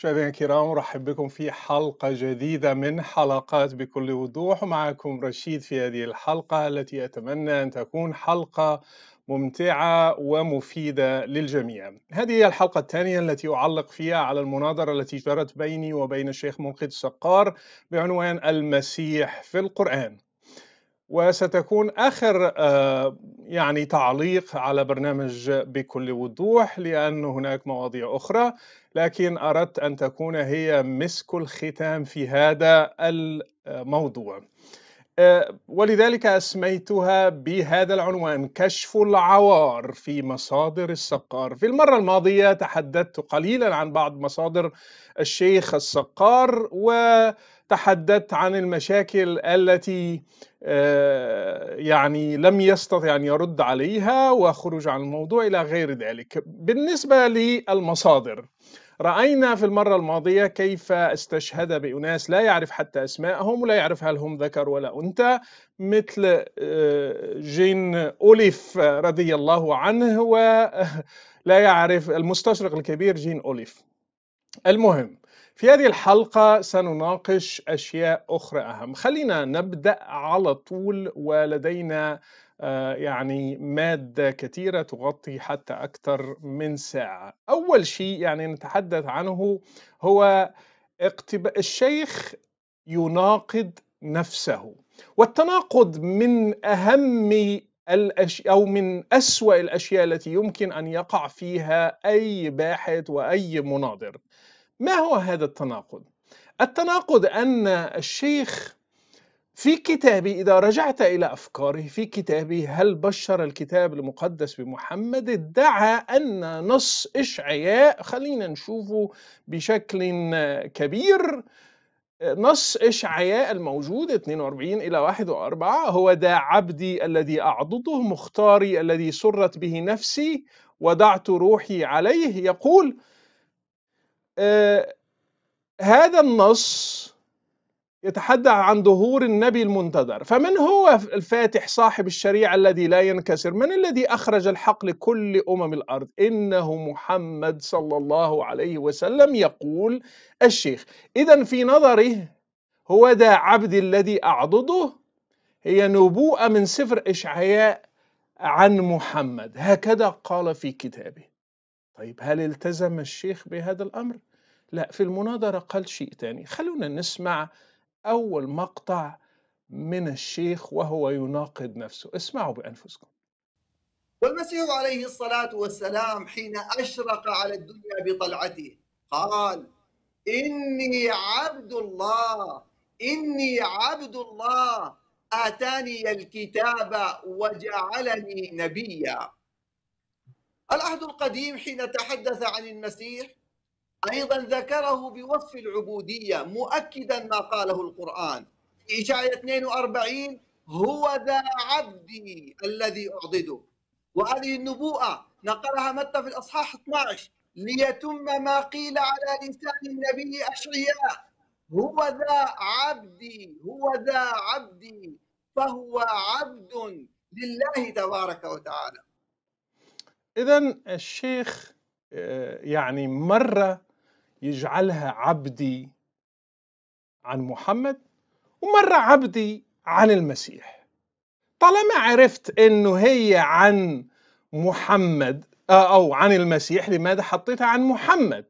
مشاهدينا الكرام ارحب بكم في حلقه جديده من حلقات بكل وضوح ومعكم رشيد في هذه الحلقه التي اتمنى ان تكون حلقه ممتعه ومفيده للجميع. هذه هي الحلقه الثانيه التي اعلق فيها على المناظره التي جرت بيني وبين الشيخ منقذ السقار بعنوان المسيح في القران. وستكون آخر آه، يعني تعليق على برنامج بكل وضوح لأن هناك مواضيع أخرى لكن أردت أن تكون هي مسك الختام في هذا الموضوع آه، ولذلك أسميتها بهذا العنوان كشف العوار في مصادر السقار في المرة الماضية تحدثت قليلا عن بعض مصادر الشيخ السقار و تحدثت عن المشاكل التي آه، يعني لم يستطع أن يرد عليها وخروج عن الموضوع إلى غير ذلك بالنسبة للمصادر رأينا في المرة الماضية كيف استشهد بأناس لا يعرف حتى أسماءهم ولا يعرف هل هم ذكر ولا أنثى مثل آه، جين أوليف رضي الله عنه ولا آه، يعرف المستشرق الكبير جين أوليف المهم في هذه الحلقة سنناقش أشياء أخرى أهم خلينا نبدأ على طول ولدينا آه، يعني مادة كثيرة تغطي حتى أكثر من ساعة أول شيء يعني نتحدث عنه هو اقتب... الشيخ يناقض نفسه والتناقض من أهم الأش... أو من أسوأ الأشياء التي يمكن أن يقع فيها أي باحث وأي مناظر ما هو هذا التناقض؟ التناقض أن الشيخ في كتابه إذا رجعت إلى أفكاره في كتابه هل بشر الكتاب المقدس بمحمد ادعى أن نص إشعياء خلينا نشوفه بشكل كبير نص إشعياء الموجود 42 إلى 41 هو دا عبدي الذي أعضده مختاري الذي سرت به نفسي وضعت روحي عليه يقول آه، هذا النص يتحدث عن ظهور النبي المنتظر فمن هو الفاتح صاحب الشريعة الذي لا ينكسر من الذي أخرج الحق لكل أمم الأرض إنه محمد صلى الله عليه وسلم يقول الشيخ إذا في نظره هو دا عبد الذي أعضده هي نبوءة من سفر إشعياء عن محمد هكذا قال في كتابه طيب هل التزم الشيخ بهذا الأمر؟ لا في المناظرة قال شيء ثاني خلونا نسمع أول مقطع من الشيخ وهو يناقض نفسه اسمعوا بأنفسكم والمسيح عليه الصلاة والسلام حين أشرق على الدنيا بطلعته قال إني عبد الله إني عبد الله آتاني الكتاب وجعلني نبيا العهد القديم حين تحدث عن المسيح أيضا ذكره بوصف العبودية مؤكدا ما قاله القرآن في إشعياء 42 هو ذا عبدي الذي أعضده وهذه النبوءة نقلها متى في الأصحاح 12 ليتم ما قيل على لسان النبي أشعياء هو ذا عبدي هو ذا عبدي فهو عبد لله تبارك وتعالى إذا الشيخ آه، يعني مرة يجعلها عبدي عن محمد ومرة عبدي عن المسيح طالما عرفت انه هي عن محمد آه، او عن المسيح لماذا حطيتها عن محمد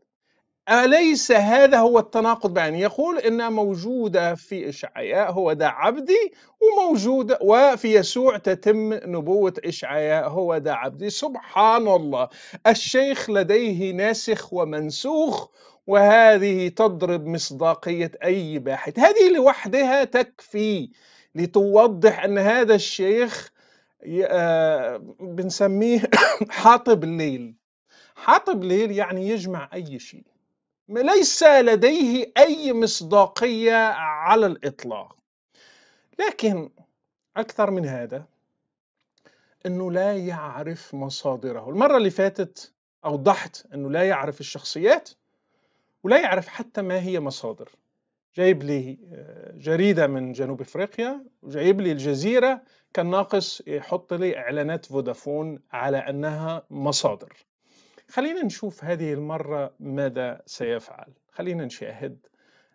أليس هذا هو التناقض بأن يقول إنها موجودة في إشعياء هو ده عبدي وموجودة وفي يسوع تتم نبوة إشعياء هو ده عبدي سبحان الله الشيخ لديه ناسخ ومنسوخ وهذه تضرب مصداقية أي باحث هذه لوحدها تكفي لتوضح أن هذا الشيخ آه، بنسميه حاطب الليل حاطب ليل يعني يجمع أي شيء ليس لديه أي مصداقية على الإطلاق لكن أكثر من هذا أنه لا يعرف مصادره المرة اللي فاتت أوضحت أنه لا يعرف الشخصيات ولا يعرف حتى ما هي مصادر جايب لي آه، جريدة من جنوب أفريقيا وجايب لي الجزيرة كان ناقص يحط لي إعلانات فودافون على أنها مصادر خلينا نشوف هذه المرة ماذا سيفعل خلينا نشاهد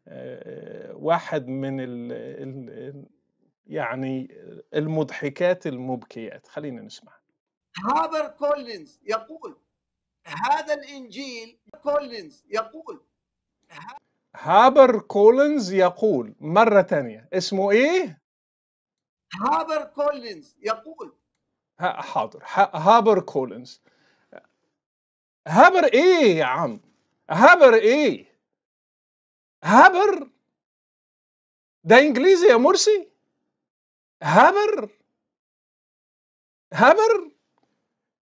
آه، واحد من الـ يعني المضحكات المبكيات خلينا نسمع هابر كولينز يقول هذا الإنجيل كولينز يقول هابر كولينز يقول مرة ثانية اسمه ايه؟ هابر كولينز يقول ها حاضر ها هابر كولينز هابر ايه يا عم؟ هابر ايه؟ هابر ده انجليزي يا مرسي؟ هابر هابر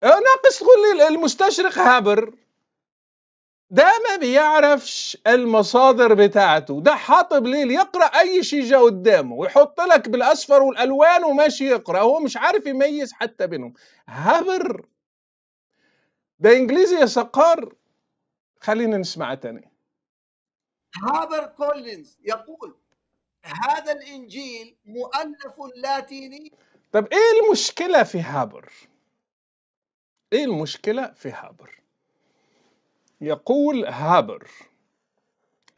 آه، ناقص تقول لي المستشرق هابر ده ما بيعرفش المصادر بتاعته ده حاطب ليل يقرا اي شيء جاء قدامه ويحط لك بالاصفر والالوان وماشي يقرا هو مش عارف يميز حتى بينهم هابر ده انجليزي يا سقار خلينا نسمع تاني هابر كولينز يقول هذا الانجيل مؤلف لاتيني طب ايه المشكله في هابر ايه المشكله في هابر يقول هابر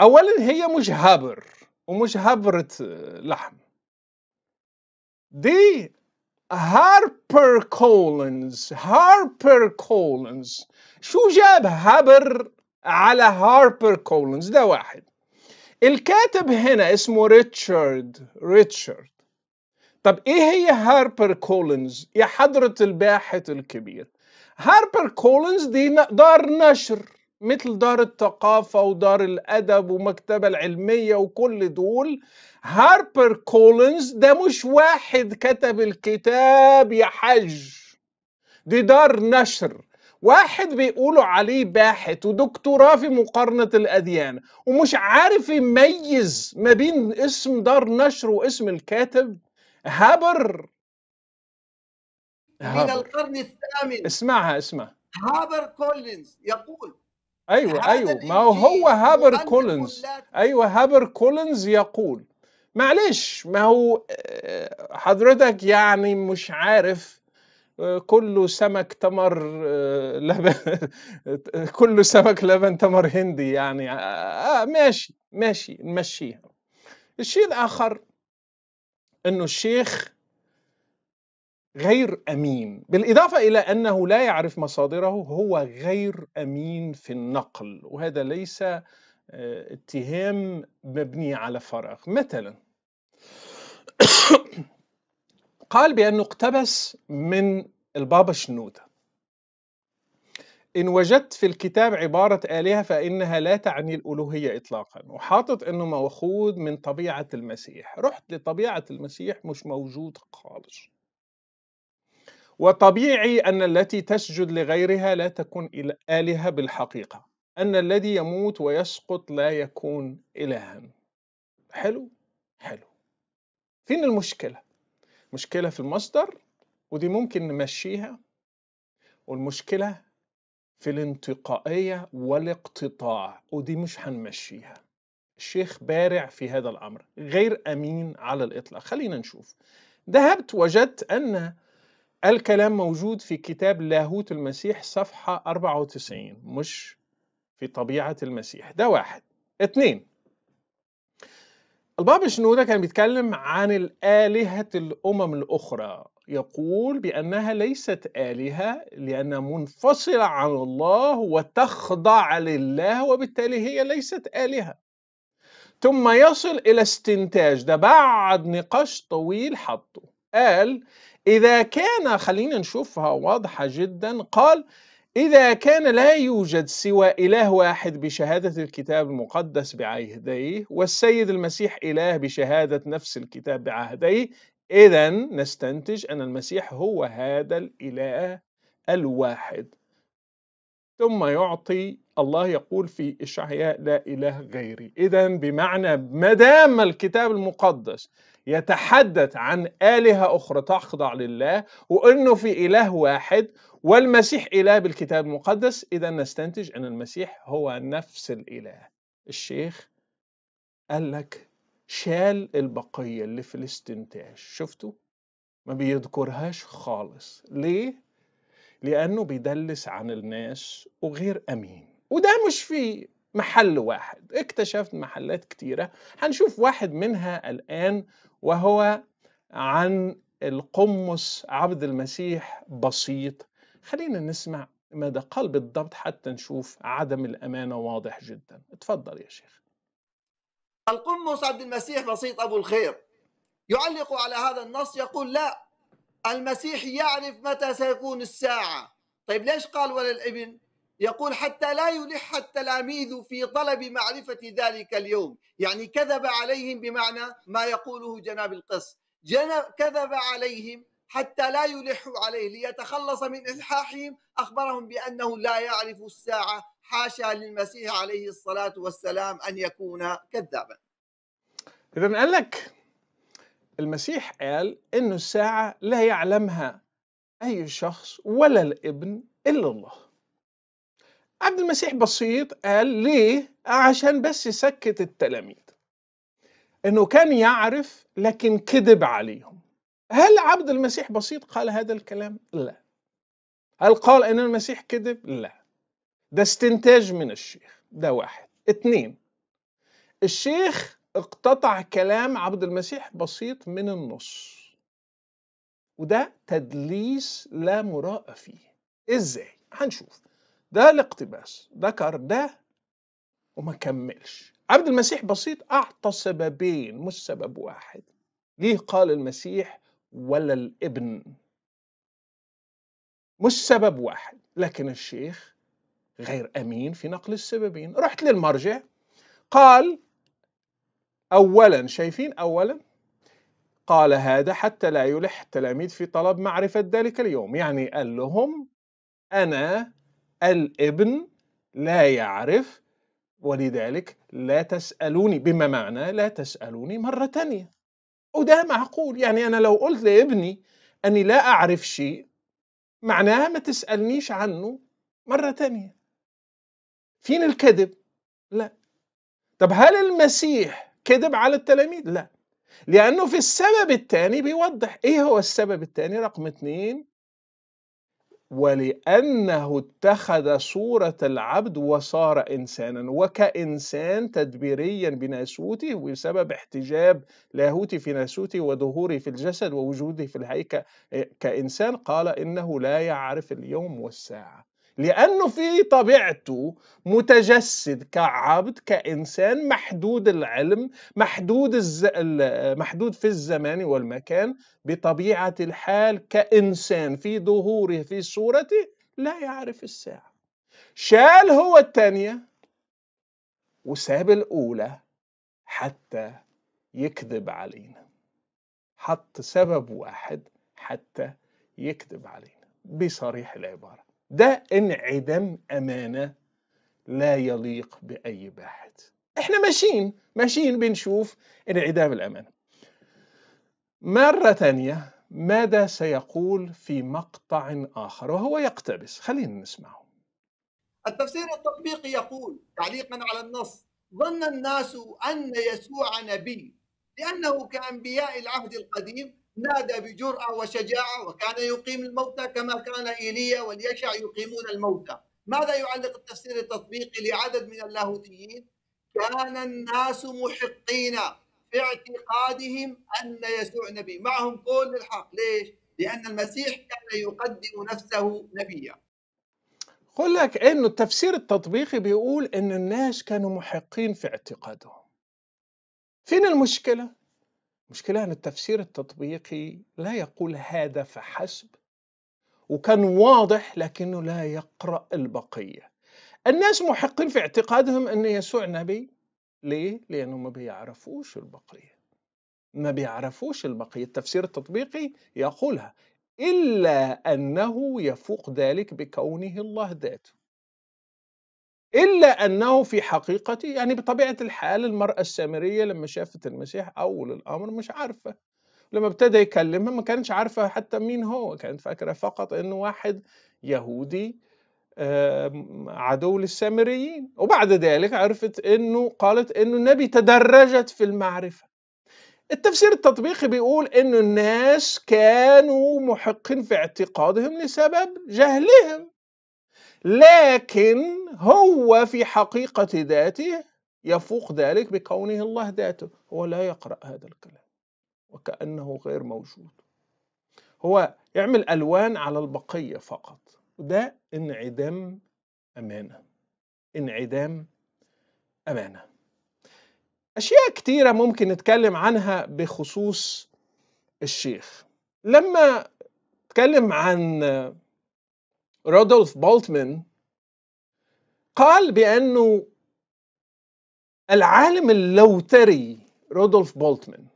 أولا هي مش هابر ومش هبرة لحم دي هاربر كولنز هاربر كولنز شو جاب هابر على هاربر كولنز ده واحد الكاتب هنا اسمه ريتشارد ريتشارد طب ايه هي هاربر كولنز يا حضرة الباحث الكبير هاربر كولنز دي دار نشر مثل دار الثقافة ودار الأدب ومكتبة العلمية وكل دول هاربر كولينز ده مش واحد كتب الكتاب يا حج دي دار نشر واحد بيقولوا عليه باحث ودكتوراه في مقارنة الأديان ومش عارف يميز ما بين اسم دار نشر واسم الكاتب هابر من القرن الثامن اسمعها اسمعها هابر كولينز يقول ايوه ايوه ما هو هابر كولينز ايوه هابر كولينز يقول معلش ما هو آه، حضرتك يعني مش عارف آه، كله سمك تمر آه، لبن كله سمك لبن تمر هندي يعني آه ماشي ماشي نمشيها الشيء الاخر انه الشيخ غير امين بالاضافه الى انه لا يعرف مصادره هو غير امين في النقل وهذا ليس آه، اتهام مبني على فراغ مثلا قال بانه اقتبس من البابا شنوده إن وجدت في الكتاب عبارة آلهة فإنها لا تعني الألوهية إطلاقا وحاطط أنه مأخوذ من طبيعة المسيح رحت لطبيعة المسيح مش موجود خالص وطبيعي أن التي تسجد لغيرها لا تكون آلهة بالحقيقة أن الذي يموت ويسقط لا يكون إلها حلو حلو فين المشكلة مشكلة في المصدر ودي ممكن نمشيها والمشكلة في الانتقائية والاقتطاع ودي مش هنمشيها الشيخ بارع في هذا الأمر غير أمين على الإطلاق خلينا نشوف ذهبت وجدت أن الكلام موجود في كتاب لاهوت المسيح صفحة 94 مش في طبيعة المسيح ده واحد اثنين البابا شنودة كان بيتكلم عن الآلهة الأمم الأخرى يقول بأنها ليست آلهة لأنها منفصلة عن الله وتخضع لله وبالتالي هي ليست آلهة ثم يصل إلى استنتاج ده بعد نقاش طويل حطه قال إذا كان خلينا نشوفها واضحة جدا قال إذا كان لا يوجد سوى إله واحد بشهادة الكتاب المقدس بعهديه والسيد المسيح إله بشهادة نفس الكتاب بعهديه إذا نستنتج أن المسيح هو هذا الإله الواحد ثم يعطي الله يقول في إشعياء لا إله غيري إذا بمعنى ما دام الكتاب المقدس يتحدث عن آلهة أخرى تخضع لله وأنه في إله واحد والمسيح إله بالكتاب المقدس إذا نستنتج أن المسيح هو نفس الإله الشيخ قال لك شال البقية اللي في الاستنتاج شفتوا ما بيذكرهاش خالص ليه لأنه بيدلس عن الناس وغير أمين وده مش فيه محل واحد اكتشفت محلات كتيرة هنشوف واحد منها الآن وهو عن القمص عبد المسيح بسيط خلينا نسمع ماذا قال بالضبط حتى نشوف عدم الأمانة واضح جدا اتفضل يا شيخ القمص عبد المسيح بسيط أبو الخير يعلق على هذا النص يقول لا المسيح يعرف متى سيكون الساعة طيب ليش قال ولا الابن يقول حتى لا يلح التلاميذ في طلب معرفة ذلك اليوم يعني كذب عليهم بمعنى ما يقوله جناب القس كذب عليهم حتى لا يلحوا عليه ليتخلص من إلحاحهم أخبرهم بأنه لا يعرف الساعة حاشا للمسيح عليه الصلاة والسلام أن يكون كذابا إذا قال لك المسيح قال أن الساعة لا يعلمها أي شخص ولا الابن إلا الله عبد المسيح بسيط قال ليه عشان بس يسكت التلاميذ انه كان يعرف لكن كذب عليهم هل عبد المسيح بسيط قال هذا الكلام لا هل قال ان المسيح كذب لا ده استنتاج من الشيخ ده واحد اتنين الشيخ اقتطع كلام عبد المسيح بسيط من النص وده تدليس لا مراء فيه ازاي هنشوف ده الاقتباس ذكر ده وما كملش عبد المسيح بسيط أعطى سببين مش سبب واحد ليه قال المسيح ولا الابن مش سبب واحد لكن الشيخ غير أمين في نقل السببين رحت للمرجع قال أولا شايفين أولا قال هذا حتى لا يلح التلاميذ في طلب معرفة ذلك اليوم يعني قال لهم أنا الابن لا يعرف ولذلك لا تسألوني بما معنى لا تسألوني مرة تانية وده معقول يعني أنا لو قلت لابني أني لا أعرف شيء معناها ما تسألنيش عنه مرة تانية فين الكذب؟ لا طب هل المسيح كذب على التلاميذ؟ لا لأنه في السبب الثاني بيوضح إيه هو السبب الثاني رقم اثنين ولأنه اتخذ صورة العبد وصار إنسانا وكإنسان تدبيريا بناسوته بسبب احتجاب لاهوتي في ناسوته وظهوري في الجسد ووجوده في الهيكل إيه، كإنسان قال إنه لا يعرف اليوم والساعة لأنه في طبيعته متجسد كعبد كإنسان محدود العلم محدود الز... محدود في الزمان والمكان بطبيعة الحال كإنسان في ظهوره في صورته لا يعرف الساعة شال هو الثانية وساب الأولى حتى يكذب علينا حط سبب واحد حتى يكذب علينا بصريح العبارة ده انعدام امانه لا يليق باي باحث احنا ماشيين ماشيين بنشوف انعدام الامانه مره ثانيه ماذا سيقول في مقطع اخر وهو يقتبس خلينا نسمعه التفسير التطبيقي يقول تعليقا على النص ظن الناس ان يسوع نبي لانه كانبياء العهد القديم نادى بجرأة وشجاعة وكان يقيم الموتى كما كان إيليا واليشع يقيمون الموتى ماذا يعلق التفسير التطبيقي لعدد من اللاهوتيين كان الناس محقين في اعتقادهم أن يسوع نبي معهم كل الحق ليش؟ لأن المسيح كان يقدم نفسه نبيا قل لك أنه التفسير التطبيقي بيقول أن الناس كانوا محقين في اعتقادهم فين المشكلة؟ مشكلة أن التفسير التطبيقي لا يقول هذا فحسب وكان واضح لكنه لا يقرأ البقية الناس محقين في اعتقادهم أن يسوع نبي ليه؟ لأنه ما بيعرفوش البقية ما بيعرفوش البقية التفسير التطبيقي يقولها إلا أنه يفوق ذلك بكونه الله ذاته إلا أنه في حقيقة يعني بطبيعة الحال المرأة السامرية لما شافت المسيح أول الأمر مش عارفة لما ابتدى يكلمها ما كانتش عارفة حتى مين هو كانت فاكرة فقط أنه واحد يهودي عدو للسامريين وبعد ذلك عرفت أنه قالت أنه النبي تدرجت في المعرفة التفسير التطبيقي بيقول أن الناس كانوا محقين في اعتقادهم لسبب جهلهم لكن هو في حقيقة ذاته يفوق ذلك بكونه الله ذاته هو لا يقرأ هذا الكلام وكأنه غير موجود هو يعمل ألوان على البقية فقط وده انعدام أمانة انعدام أمانة أشياء كتيرة ممكن نتكلم عنها بخصوص الشيخ لما تكلم عن رودولف بولتمان قال بأنه العالم اللوتري رودولف بولتمان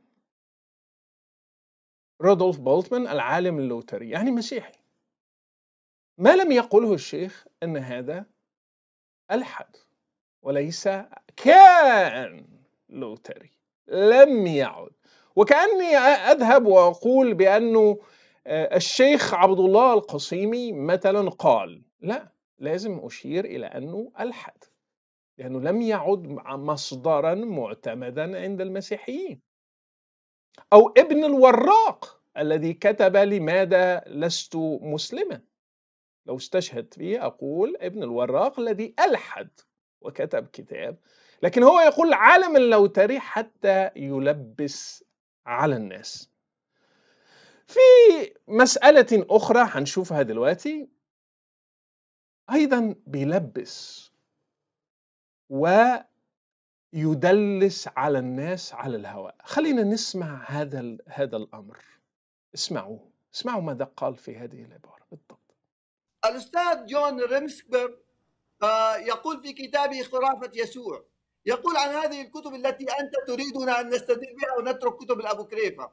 رودولف بولتمان العالم اللوتري يعني مسيحي ما لم يقله الشيخ أن هذا ألحد وليس كان لوتري لم يعد وكأني أذهب وأقول بأنه آه، الشيخ عبد الله القصيمي مثلا قال لا لازم أشير إلى أنه ألحد لأنه لم يعد مصدرا معتمدا عند المسيحيين أو ابن الوراق الذي كتب لماذا لست مسلما لو استشهدت به أقول ابن الوراق الذي ألحد وكتب كتاب لكن هو يقول عالم اللوتري حتى يلبس على الناس في مسألة أخرى هنشوفها دلوقتي أيضا بيلبس ويدلس على الناس على الهواء خلينا نسمع هذا هذا الأمر اسمعوه اسمعوا ماذا قال في هذه العبارة بالضبط الأستاذ جون ريمسبر آه، يقول في كتابه خرافة يسوع يقول عن هذه الكتب التي أنت تريدنا أن نستدل بها ونترك كتب الأبوكريفة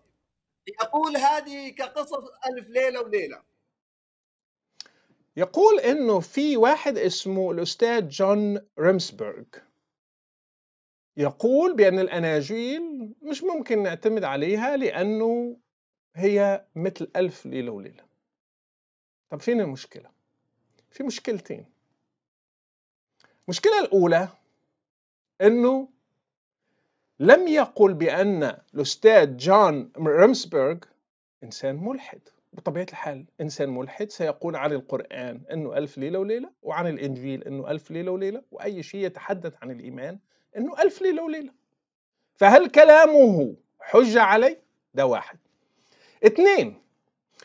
يقول هذه كقصص ألف ليلة وليلة يقول انه في واحد اسمه الاستاذ جون ريمسبرغ يقول بان الاناجيل مش ممكن نعتمد عليها لانه هي مثل الف ليله وليله طب فين المشكله في مشكلتين المشكله الاولى انه لم يقل بأن الأستاذ جون ريمسبرغ إنسان ملحد بطبيعة الحال إنسان ملحد سيقول عن القرآن أنه ألف ليلة وليلة وعن الإنجيل أنه ألف ليلة وليلة وأي شيء يتحدث عن الإيمان أنه ألف ليلة وليلة فهل كلامه حجة علي؟ ده واحد اثنين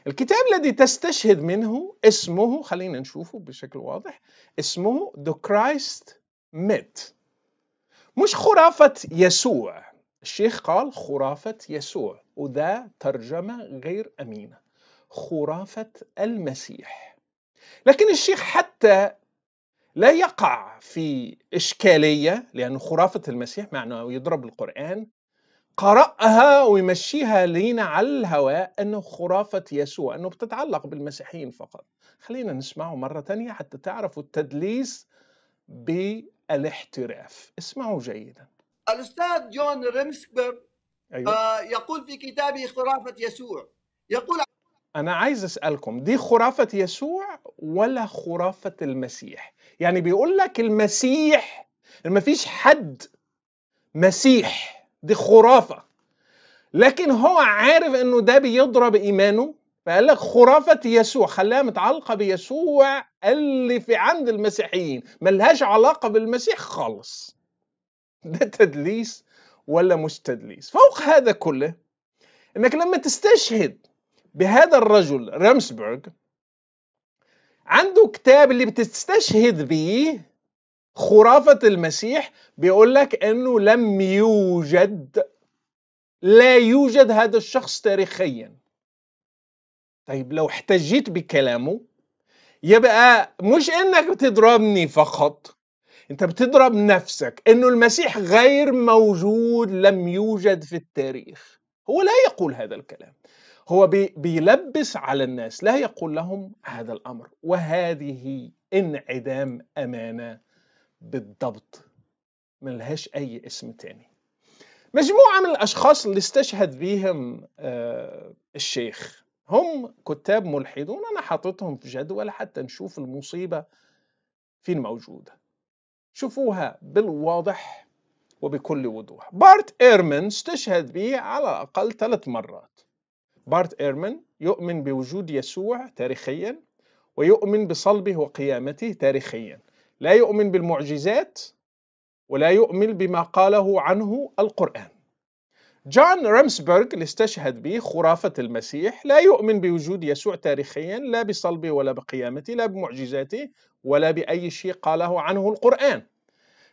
الكتاب الذي تستشهد منه اسمه خلينا نشوفه بشكل واضح اسمه The Christ Myth مش خرافة يسوع الشيخ قال خرافة يسوع وذا ترجمة غير أمينة خرافة المسيح لكن الشيخ حتى لا يقع في إشكالية لأن خرافة المسيح معناه يضرب القرآن قرأها ويمشيها لينا على الهواء أنه خرافة يسوع أنه بتتعلق بالمسيحيين فقط خلينا نسمعه مرة تانية حتى تعرفوا التدليس الاحتراف اسمعوا جيدا الأستاذ جون ريمسبر أيوة. آه، يقول في كتابه خرافة يسوع يقول أنا عايز أسألكم دي خرافة يسوع ولا خرافة المسيح يعني بيقول لك المسيح ما فيش حد مسيح دي خرافة لكن هو عارف انه ده بيضرب ايمانه فقال لك خرافة يسوع خلاها متعلقة بيسوع اللي في عند المسيحيين ملهاش علاقة بالمسيح خالص ده تدليس ولا مش تدليس فوق هذا كله انك لما تستشهد بهذا الرجل رامسبرغ عنده كتاب اللي بتستشهد به خرافة المسيح بيقول لك انه لم يوجد لا يوجد هذا الشخص تاريخيا طيب لو احتجيت بكلامه يبقى مش انك بتضربني فقط انت بتضرب نفسك انه المسيح غير موجود لم يوجد في التاريخ هو لا يقول هذا الكلام هو بي بيلبس على الناس لا يقول لهم هذا الامر وهذه انعدام امانه بالضبط ما لهاش اي اسم تاني مجموعه من الاشخاص اللي استشهد بيهم آه، الشيخ هم كتاب ملحدون أنا حاططهم في جدول حتى نشوف المصيبة فين موجودة شوفوها بالواضح وبكل وضوح بارت إيرمن استشهد به على الأقل ثلاث مرات بارت إيرمن يؤمن بوجود يسوع تاريخيا ويؤمن بصلبه وقيامته تاريخيا لا يؤمن بالمعجزات ولا يؤمن بما قاله عنه القرآن جون رامسبرغ اللي استشهد به خرافة المسيح لا يؤمن بوجود يسوع تاريخيا لا بصلبه ولا بقيامته لا بمعجزاته ولا بأي شيء قاله عنه القرآن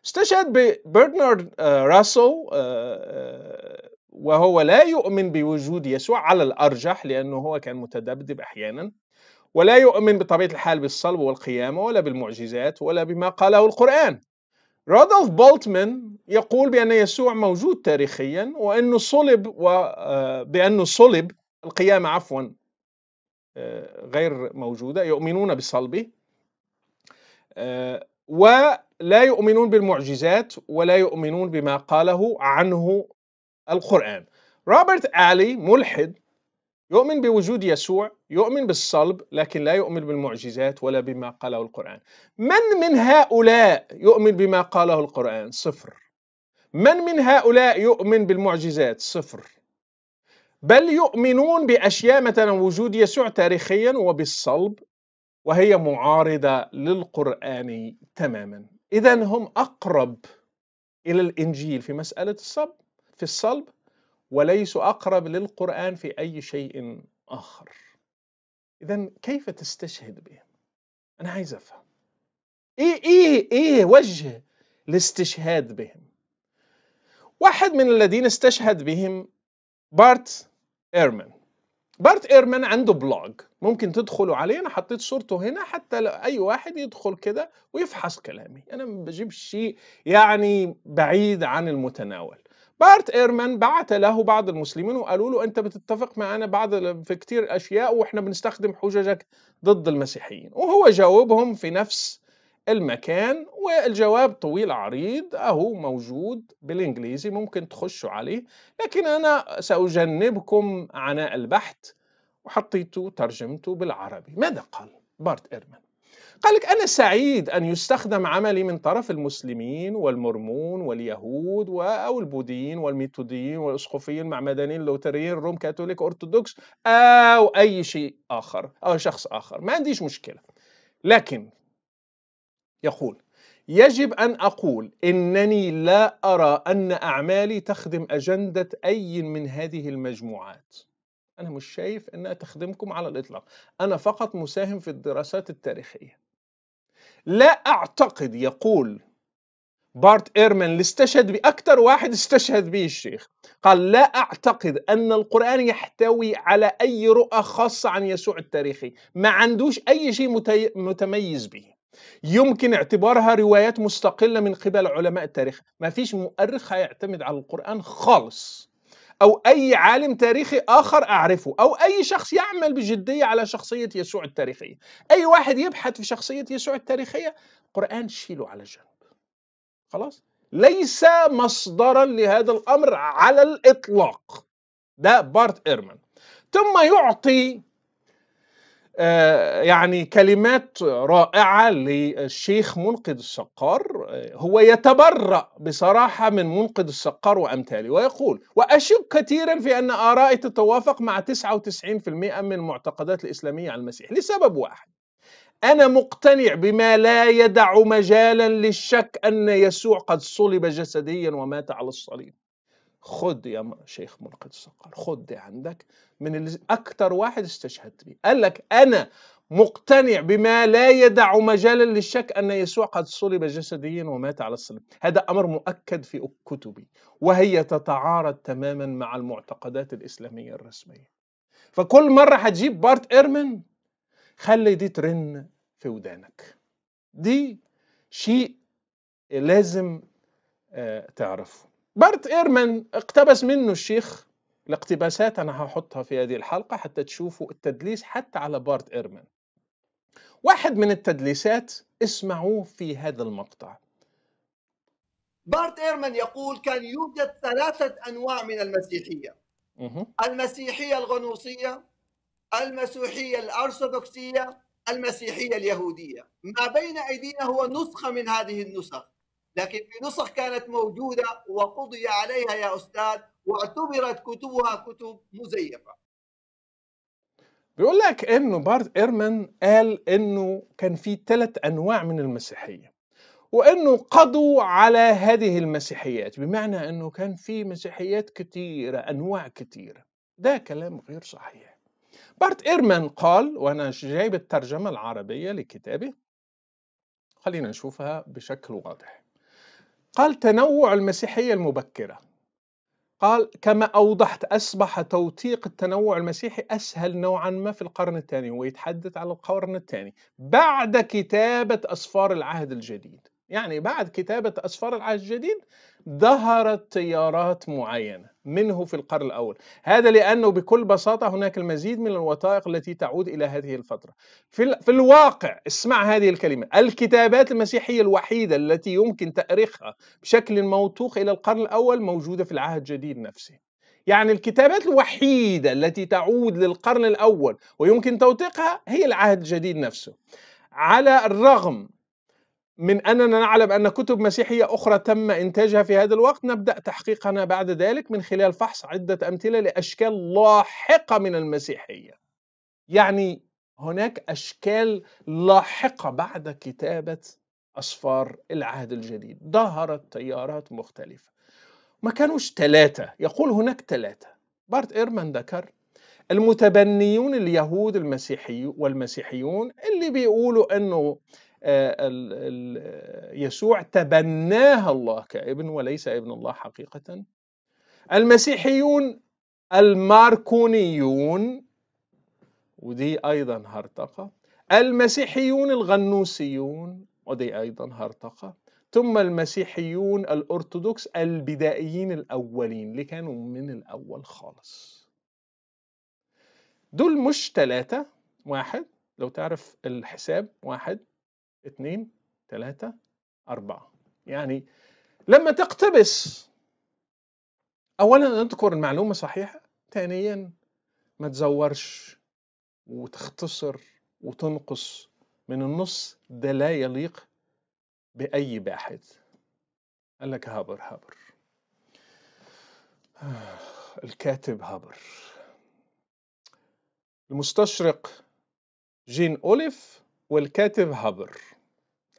استشهد ببرنارد آه، راسل آه، آه، وهو لا يؤمن بوجود يسوع على الأرجح لأنه هو كان متذبذب أحيانا ولا يؤمن بطبيعة الحال بالصلب والقيامة ولا بالمعجزات ولا بما قاله القرآن رودولف بولتمان يقول بأن يسوع موجود تاريخيا وأنه صلب وبأنه آه، صلب القيامة عفوا آه، غير موجودة يؤمنون بصلبه آه، ولا يؤمنون بالمعجزات ولا يؤمنون بما قاله عنه القرآن روبرت آلي ملحد يؤمن بوجود يسوع يؤمن بالصلب لكن لا يؤمن بالمعجزات ولا بما قاله القرآن من من هؤلاء يؤمن بما قاله القرآن صفر من من هؤلاء يؤمن بالمعجزات صفر بل يؤمنون بأشياء مثلا وجود يسوع تاريخيا وبالصلب وهي معارضة للقرآن تماما إذا هم أقرب إلى الإنجيل في مسألة الصلب في الصلب وليسوا أقرب للقرآن في أي شيء آخر إذا كيف تستشهد بهم؟ أنا عايز أفهم إيه إيه إيه وجه الاستشهاد بهم واحد من الذين استشهد بهم بارت إيرمان بارت إيرمان عنده بلوج ممكن تدخلوا عليه أنا حطيت صورته هنا حتى لو أي واحد يدخل كده ويفحص كلامي أنا ما بجيبش شيء يعني بعيد عن المتناول بارت ايرمان بعت له بعض المسلمين وقالوا له انت بتتفق معنا بعض في كتير اشياء واحنا بنستخدم حججك ضد المسيحيين وهو جاوبهم في نفس المكان والجواب طويل عريض اهو موجود بالانجليزي ممكن تخشوا عليه لكن انا ساجنبكم عناء البحث وحطيته ترجمته بالعربي ماذا قال بارت ايرمان قال لك أنا سعيد أن يستخدم عملي من طرف المسلمين والمرمون واليهود أو البوذيين والميتوديين والأسقفيين مدنيين لوتريين الروم كاثوليك أرثوذكس أو أي شيء آخر أو شخص آخر ما عنديش مشكلة لكن يقول يجب أن أقول إنني لا أرى أن أعمالي تخدم أجندة أي من هذه المجموعات أنا مش شايف أنها تخدمكم على الإطلاق أنا فقط مساهم في الدراسات التاريخية لا أعتقد يقول بارت إيرمان اللي استشهد بأكثر واحد استشهد به الشيخ قال لا أعتقد أن القرآن يحتوي على أي رؤى خاصة عن يسوع التاريخي ما عندوش أي شيء متميز به يمكن اعتبارها روايات مستقلة من قبل علماء التاريخ ما فيش مؤرخ هيعتمد على القرآن خالص أو أي عالم تاريخي آخر أعرفه أو أي شخص يعمل بجدية على شخصية يسوع التاريخية أي واحد يبحث في شخصية يسوع التاريخية قرآن شيله على جنب خلاص ليس مصدرا لهذا الأمر على الإطلاق ده بارت إيرمان ثم يعطي آه، يعني كلمات رائعة للشيخ منقذ السقار آه، هو يتبرأ بصراحة من منقذ السقار وأمثاله ويقول وأشك كثيرا في أن آرائي تتوافق مع 99% من المعتقدات الإسلامية عن المسيح لسبب واحد أنا مقتنع بما لا يدع مجالا للشك أن يسوع قد صلب جسديا ومات على الصليب خد يا شيخ منقذ الصقر خد عندك من اللي واحد استشهدت به قال لك أنا مقتنع بما لا يدع مجالا للشك أن يسوع قد صلب جسديا ومات على الصليب هذا أمر مؤكد في كتبي وهي تتعارض تماما مع المعتقدات الإسلامية الرسمية فكل مرة هتجيب بارت إيرمن خلي دي ترن في ودانك دي شيء لازم آه، تعرفه بارت إيرمان اقتبس منه الشيخ الاقتباسات أنا هحطها في هذه الحلقة حتى تشوفوا التدليس حتى على بارت إيرمان واحد من التدليسات اسمعوه في هذا المقطع بارت إيرمان يقول كان يوجد ثلاثة أنواع من المسيحية المسيحية الغنوصية المسيحية الأرثوذكسية المسيحية اليهودية ما بين أيدينا هو نسخة من هذه النسخ لكن في نسخ كانت موجودة وقضي عليها يا أستاذ واعتبرت كتبها كتب مزيفة بيقول لك انه بارت ايرمان قال انه كان في ثلاث انواع من المسيحيه وانه قضوا على هذه المسيحيات بمعنى انه كان في مسيحيات كثيره انواع كثيره ده كلام غير صحيح بارت ايرمان قال وانا جايب الترجمه العربيه لكتابه خلينا نشوفها بشكل واضح قال تنوع المسيحية المبكرة قال كما أوضحت أصبح توثيق التنوع المسيحي أسهل نوعا ما في القرن الثاني ويتحدث على القرن الثاني بعد كتابة أسفار العهد الجديد يعني بعد كتابة أسفار العهد الجديد ظهرت تيارات معينة منه في القرن الأول هذا لأنه بكل بساطة هناك المزيد من الوثائق التي تعود إلى هذه الفترة في, في الواقع اسمع هذه الكلمة الكتابات المسيحية الوحيدة التي يمكن تأريخها بشكل موثوق إلى القرن الأول موجودة في العهد الجديد نفسه يعني الكتابات الوحيدة التي تعود للقرن الأول ويمكن توثيقها هي العهد الجديد نفسه على الرغم من أننا نعلم أن كتب مسيحية أخرى تم إنتاجها في هذا الوقت نبدأ تحقيقنا بعد ذلك من خلال فحص عدة أمثلة لأشكال لاحقة من المسيحية يعني هناك أشكال لاحقة بعد كتابة أسفار العهد الجديد ظهرت تيارات مختلفة ما كانوش ثلاثة يقول هناك ثلاثة بارت إيرمان ذكر المتبنيون اليهود المسيحي والمسيحيون اللي بيقولوا أنه آه، يسوع تبناها الله كابن وليس ابن الله حقيقة المسيحيون الماركونيون ودي أيضا هرطقة المسيحيون الغنوسيون ودي أيضا هرطقة ثم المسيحيون الأرثوذكس البدائيين الأولين اللي كانوا من الأول خالص دول مش ثلاثة واحد لو تعرف الحساب واحد اثنين ثلاثة أربعة يعني لما تقتبس أولا اذكر المعلومة صحيحة ثانيا ما تزورش وتختصر وتنقص من النص ده لا يليق بأي باحث قال لك هابر هابر الكاتب هابر المستشرق جين أوليف والكاتب هابر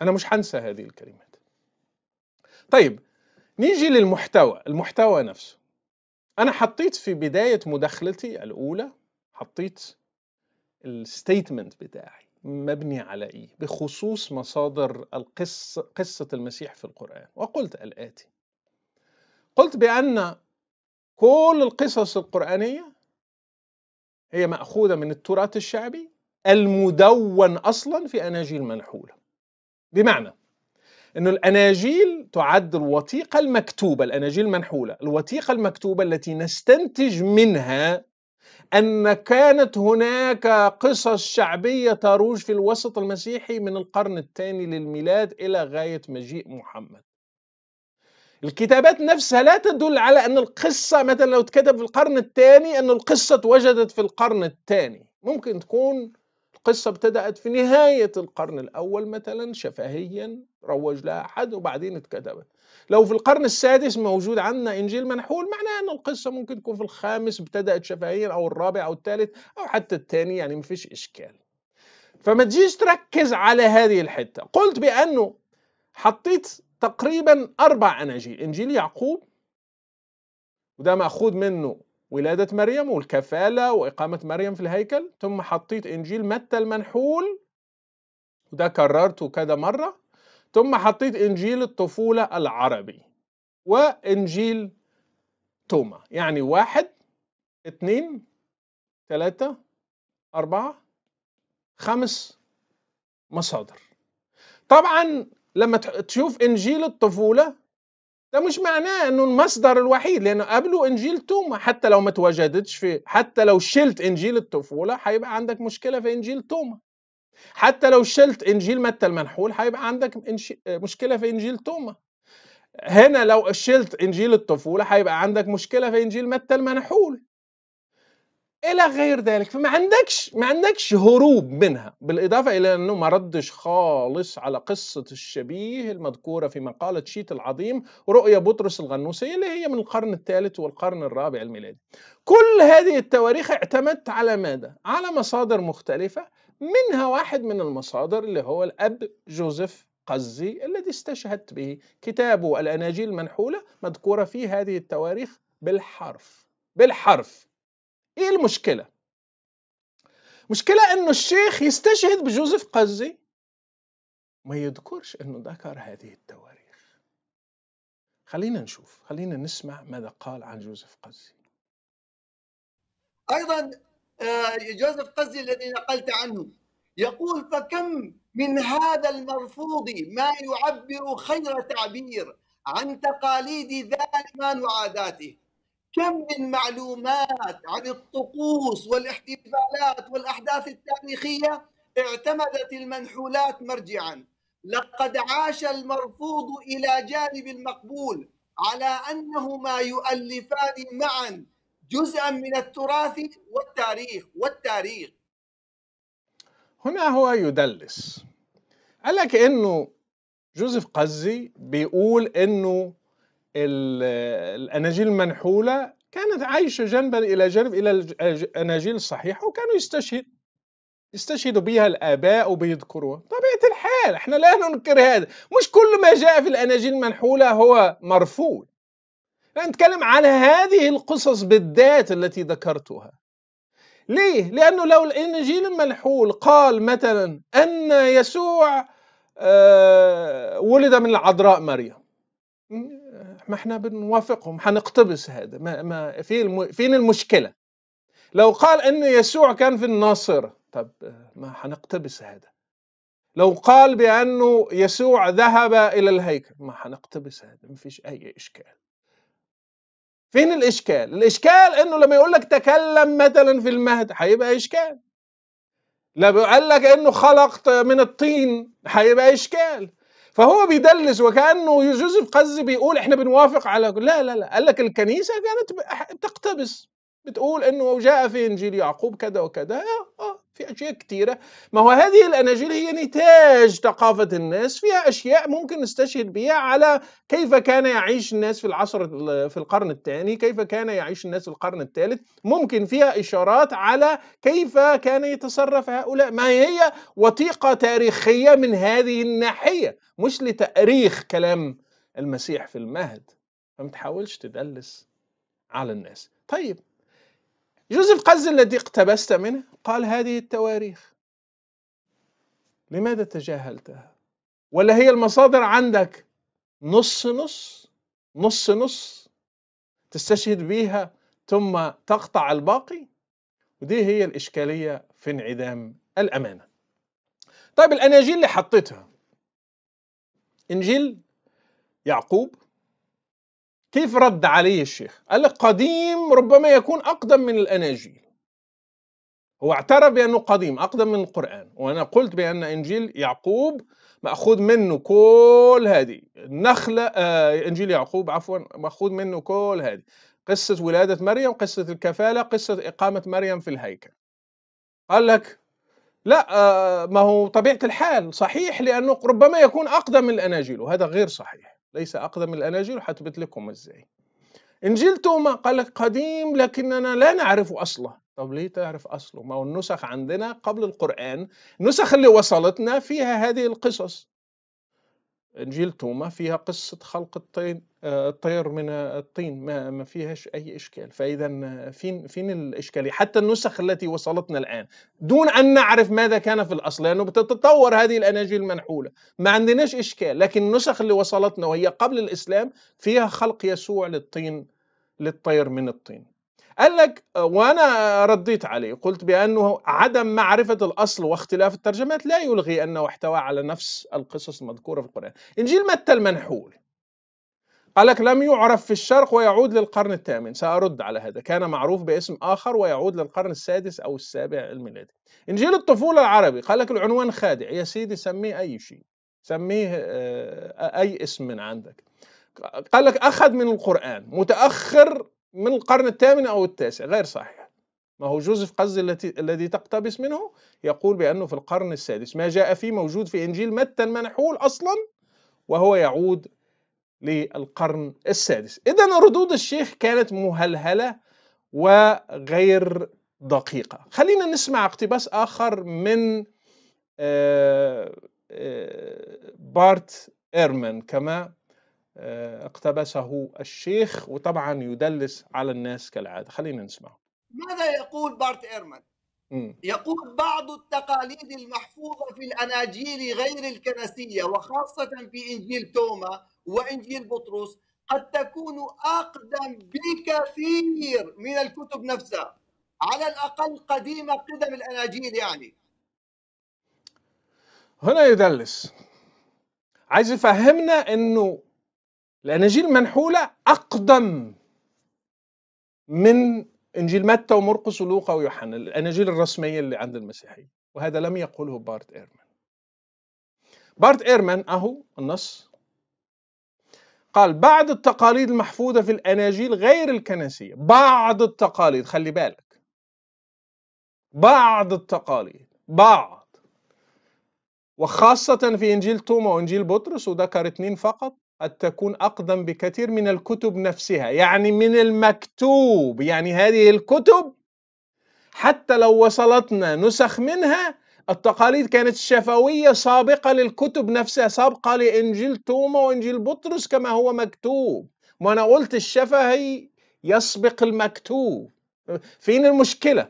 أنا مش هنسى هذه الكلمات طيب نيجي للمحتوى المحتوى نفسه أنا حطيت في بداية مداخلتي الأولى حطيت الستيتمنت بتاعي مبني على إيه بخصوص مصادر القصة قصة المسيح في القرآن وقلت الآتي قلت بأن كل القصص القرآنية هي مأخوذة من التراث الشعبي المدون أصلا في أناجيل منحولة بمعنى أن الأناجيل تعد الوثيقة المكتوبة الأناجيل المنحولة الوثيقة المكتوبة التي نستنتج منها أن كانت هناك قصص شعبية تروج في الوسط المسيحي من القرن الثاني للميلاد إلى غاية مجيء محمد الكتابات نفسها لا تدل على أن القصة مثلا لو اتكتب في القرن الثاني أن القصة توجدت في القرن الثاني ممكن تكون القصة ابتدأت في نهاية القرن الأول مثلا شفهيا روج لها أحد وبعدين اتكتبت لو في القرن السادس موجود عندنا إنجيل منحول معناه أن القصة ممكن تكون في الخامس ابتدأت شفهيا أو الرابع أو الثالث أو حتى الثاني يعني مفيش إشكال فما تجيش تركز على هذه الحتة قلت بأنه حطيت تقريبا أربع أناجيل إنجيل يعقوب وده مأخوذ منه ولادة مريم والكفالة وإقامة مريم في الهيكل ثم حطيت إنجيل متى المنحول وده كررته كذا مرة ثم حطيت إنجيل الطفولة العربي وإنجيل توما يعني واحد اتنين تلاتة أربعة خمس مصادر طبعا لما تشوف إنجيل الطفولة ده مش معناه انه المصدر الوحيد لانه قبله انجيل توما حتى لو ما تواجدتش في حتى لو شلت انجيل الطفوله هيبقى عندك مشكله في انجيل توما حتى لو شلت انجيل متى المنحول هيبقى عندك مشكله في انجيل توما هنا لو شلت انجيل الطفوله هيبقى عندك مشكله في انجيل متى المنحول الى غير ذلك فما عندكش ما عندكش هروب منها بالاضافه الى انه ما ردش خالص على قصه الشبيه المذكوره في مقاله شيت العظيم رؤيا بطرس الغنوسي اللي هي من القرن الثالث والقرن الرابع الميلادي كل هذه التواريخ اعتمدت على ماذا على مصادر مختلفه منها واحد من المصادر اللي هو الاب جوزيف قزي الذي استشهدت به كتابه الاناجيل المنحوله مذكوره فيه هذه التواريخ بالحرف بالحرف ايه المشكله مشكله انه الشيخ يستشهد بجوزيف قزي ما يذكرش انه ذكر هذه التواريخ خلينا نشوف خلينا نسمع ماذا قال عن جوزيف قزي ايضا آه، جوزيف قزي الذي نقلت عنه يقول فكم من هذا المرفوض ما يعبر خير تعبير عن تقاليد ذلك وعاداته كم من معلومات عن الطقوس والاحتفالات والأحداث التاريخية اعتمدت المنحولات مرجعا لقد عاش المرفوض إلى جانب المقبول على أنهما يؤلفان معا جزءا من التراث والتاريخ والتاريخ هنا هو يدلس قال لك انه جوزيف قزي بيقول انه الأناجيل المنحولة كانت عايشة جنبا إلى جنب إلى الأناجيل الصحيحة وكانوا يستشهد يستشهدوا بها الآباء وبيذكروها طبيعة الحال احنا لا ننكر هذا مش كل ما جاء في الأناجيل المنحولة هو مرفوض نتكلم عن هذه القصص بالذات التي ذكرتها ليه؟ لأنه لو الإنجيل المنحول قال مثلا أن يسوع آه، ولد من العذراء مريم ما احنا بنوافقهم حنقتبس هذا ما, ما فين فين المشكله لو قال ان يسوع كان في الناصره طب ما حنقتبس هذا لو قال بانه يسوع ذهب الى الهيكل ما حنقتبس هذا ما فيش اي اشكال فين الاشكال الاشكال انه لما يقول لك تكلم مثلا في المهد هيبقى اشكال لو قال لك انه خلقت من الطين هيبقى اشكال فهو بيدلس وكانه جوزيف قزي بيقول احنا بنوافق على لا لا لا قال لك الكنيسه كانت بتقتبس بتقول انه جاء في انجيل يعقوب كذا وكذا اه, آه. في أشياء كثيرة ما هو هذه الأناجيل هي نتاج ثقافة الناس فيها أشياء ممكن نستشهد بها على كيف كان يعيش الناس في العصر في القرن الثاني كيف كان يعيش الناس في القرن الثالث ممكن فيها إشارات على كيف كان يتصرف هؤلاء ما هي وثيقة تاريخية من هذه الناحية مش لتأريخ كلام المسيح في المهد فما تحاولش تدلس على الناس طيب جوزيف قز الذي اقتبست منه قال هذه التواريخ لماذا تجاهلتها ولا هي المصادر عندك نص نص نص نص تستشهد بها ثم تقطع الباقي ودي هي الإشكالية في انعدام الأمانة طيب الأناجيل اللي حطيتها إنجيل يعقوب كيف رد عليه الشيخ؟ قال لك قديم ربما يكون أقدم من الأناجيل هو اعترف بأنه قديم أقدم من القرآن وأنا قلت بأن إنجيل يعقوب مأخوذ منه كل هذه النخلة آه إنجيل يعقوب عفوا مأخوذ منه كل هذه قصة ولادة مريم قصة الكفالة قصة إقامة مريم في الهيكل قال لك لا آه ما هو طبيعة الحال صحيح لأنه ربما يكون أقدم من الأناجيل وهذا غير صحيح ليس أقدم الأناجيل حتبت لكم إزاي إنجيل توما قال لك قديم لكننا لا نعرف أصله طب ليه تعرف أصله ما هو النسخ عندنا قبل القرآن النسخ اللي وصلتنا فيها هذه القصص انجيل توما فيها قصه خلق الطين آه، الطير من آه، الطين ما ما فيهاش اي اشكال فاذا آه، فين فين الاشكاليه حتى النسخ التي وصلتنا الان دون ان نعرف ماذا كان في الاصل لانه يعني بتتطور هذه الاناجيل المنحوله ما عندناش اشكال لكن النسخ اللي وصلتنا وهي قبل الاسلام فيها خلق يسوع للطين للطير من الطين قال لك وانا رديت عليه قلت بانه عدم معرفه الاصل واختلاف الترجمات لا يلغي انه احتوى على نفس القصص المذكوره في القران انجيل متى المنحول قال لك لم يعرف في الشرق ويعود للقرن الثامن سأرد على هذا كان معروف باسم آخر ويعود للقرن السادس أو السابع الميلادي إنجيل الطفولة العربي قال لك العنوان خادع يا سيدي سميه أي شيء سميه آه، أي اسم من عندك قال لك أخذ من القرآن متأخر من القرن الثامن أو التاسع غير صحيح ما هو جوزيف قصدي التي الذي تقتبس منه يقول بأنه في القرن السادس ما جاء فيه موجود في إنجيل متى المنحول أصلا وهو يعود للقرن السادس إذا ردود الشيخ كانت مهلهلة وغير دقيقة خلينا نسمع اقتباس آخر من آه، آه، بارت إيرمن كما آه، اقتبسه الشيخ وطبعا يدلس على الناس كالعادة خلينا نسمعه ماذا يقول بارت إيرمان؟ يقول بعض التقاليد المحفوظة في الأناجيل غير الكنسية وخاصة في إنجيل توما وإنجيل بطرس قد تكون أقدم بكثير من الكتب نفسها على الأقل قديمة قدم الأناجيل يعني هنا يدلس عايز يفهمنا انه الأناجيل المنحولة أقدم من إنجيل متى ومرقس ولوقا ويوحنا الأناجيل الرسمية اللي عند المسيحية وهذا لم يقله بارت إيرمان بارت إيرمان أهو النص قال بعض التقاليد المحفوظة في الأناجيل غير الكنسية بعض التقاليد خلي بالك بعض التقاليد بعض وخاصة في إنجيل توما وإنجيل بطرس وذكر اثنين فقط قد تكون أقدم بكثير من الكتب نفسها يعني من المكتوب يعني هذه الكتب حتى لو وصلتنا نسخ منها التقاليد كانت شفوية سابقة للكتب نفسها سابقة لإنجيل توما وإنجيل بطرس كما هو مكتوب ما أنا قلت الشفهي يسبق المكتوب فين المشكلة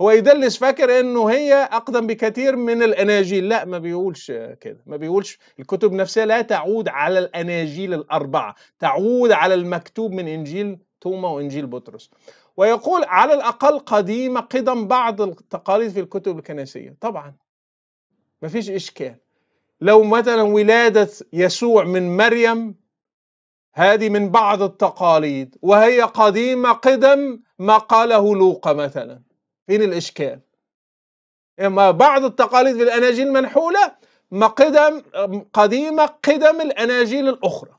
هو يدلس فاكر انه هي اقدم بكثير من الاناجيل لا ما بيقولش كده ما بيقولش الكتب نفسها لا تعود على الاناجيل الاربعه تعود على المكتوب من انجيل توما وانجيل بطرس ويقول على الاقل قديمه قدم بعض التقاليد في الكتب الكنسيه طبعا ما فيش اشكال لو مثلا ولاده يسوع من مريم هذه من بعض التقاليد وهي قديمة قدم ما قاله لوقا مثلا فين الإشكال إما بعض التقاليد في الأناجيل منحولة قدم قديمة قدم الأناجيل الأخرى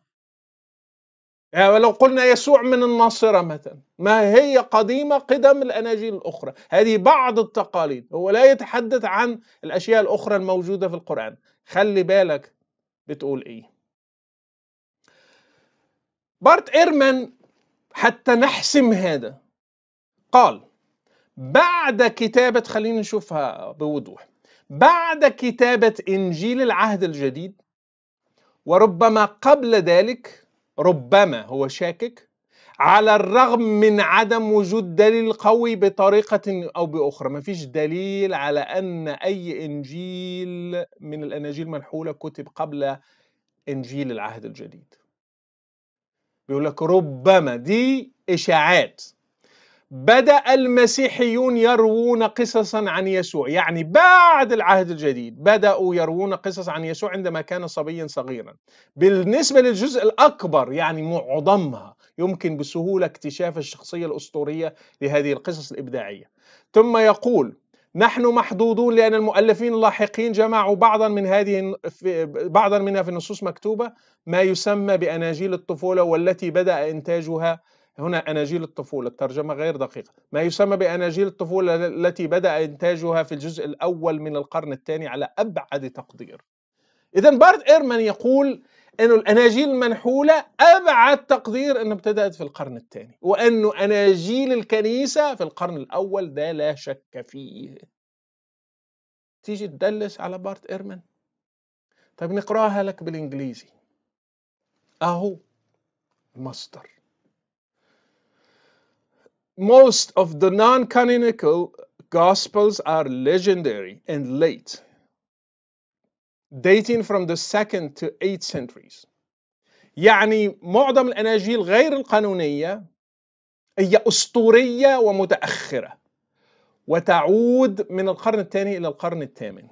يعني ولو قلنا يسوع من الناصرة مثلا ما هي قديمة قدم الأناجيل الأخرى هذه بعض التقاليد هو لا يتحدث عن الأشياء الأخرى الموجودة في القرآن خلي بالك بتقول إيه بارت إيرمان حتى نحسم هذا قال بعد كتابة خلينا نشوفها بوضوح بعد كتابة إنجيل العهد الجديد وربما قبل ذلك ربما هو شاكك على الرغم من عدم وجود دليل قوي بطريقة أو بأخرى ما فيش دليل على أن أي إنجيل من الأناجيل المنحولة كتب قبل إنجيل العهد الجديد بيقول لك ربما دي إشاعات بدأ المسيحيون يروون قصصا عن يسوع يعني بعد العهد الجديد بدأوا يروون قصص عن يسوع عندما كان صبيا صغيرا بالنسبة للجزء الأكبر يعني معظمها يمكن بسهولة اكتشاف الشخصية الأسطورية لهذه القصص الإبداعية ثم يقول نحن محظوظون لأن المؤلفين اللاحقين جمعوا بعضا من هذه بعضا منها في النصوص مكتوبة ما يسمى بأناجيل الطفولة والتي بدأ إنتاجها هنا أناجيل الطفولة الترجمة غير دقيقة ما يسمى بأناجيل الطفولة التي بدأ إنتاجها في الجزء الأول من القرن الثاني على أبعد تقدير إذا بارت إيرمان يقول أن الأناجيل المنحولة أبعد تقدير أن ابتدأت في القرن الثاني وأن أناجيل الكنيسة في القرن الأول ده لا شك فيه تيجي تدلس على بارت إيرمان طيب نقراها لك بالإنجليزي أهو المصدر most of the non canonical Gospels are legendary and late, dating from the 2nd to 8th centuries. يعني معظم الأناجيل غير القانونية هي أسطورية ومتأخرة وتعود من القرن الثاني إلى القرن الثامن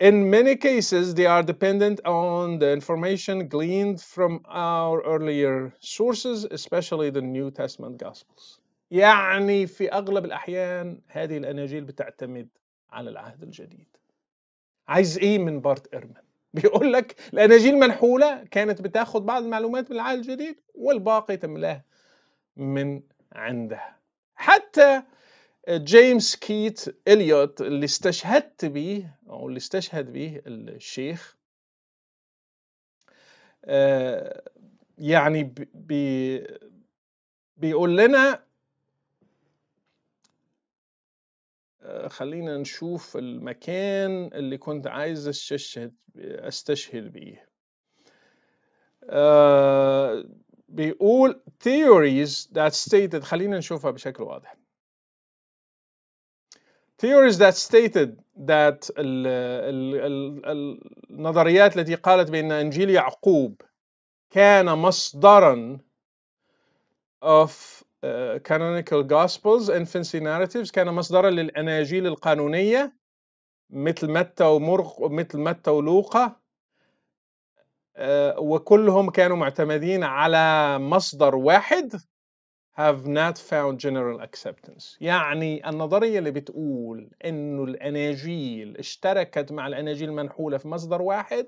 In many cases, they are dependent on the information gleaned from our earlier sources, especially the New Testament Gospels. يعني في أغلب الأحيان هذه الأناجيل بتعتمد على العهد الجديد. عايز إيه من بارت إيرمان؟ بيقول لك الأناجيل منحولة كانت بتاخد بعض المعلومات من العهد الجديد والباقي تملاه من عندها. حتى جيمس كيت اليوت اللي استشهدت به او اللي استشهد به الشيخ آه، يعني بي بيقول لنا آه، خلينا نشوف المكان اللي كنت عايز استشهد استشهد به آه، بيقول theories that stated خلينا نشوفها بشكل واضح theories that stated that النظريات التي قالت بأن إنجيل يعقوب كان مصدرا of uh, canonical gospels infancy narratives كان مصدرا للأناجيل القانونية مثل متى ومرق مثل متى ولوقا uh, وكلهم كانوا معتمدين على مصدر واحد have not found general acceptance يعني النظرية اللي بتقول انه الاناجيل اشتركت مع الاناجيل المنحولة في مصدر واحد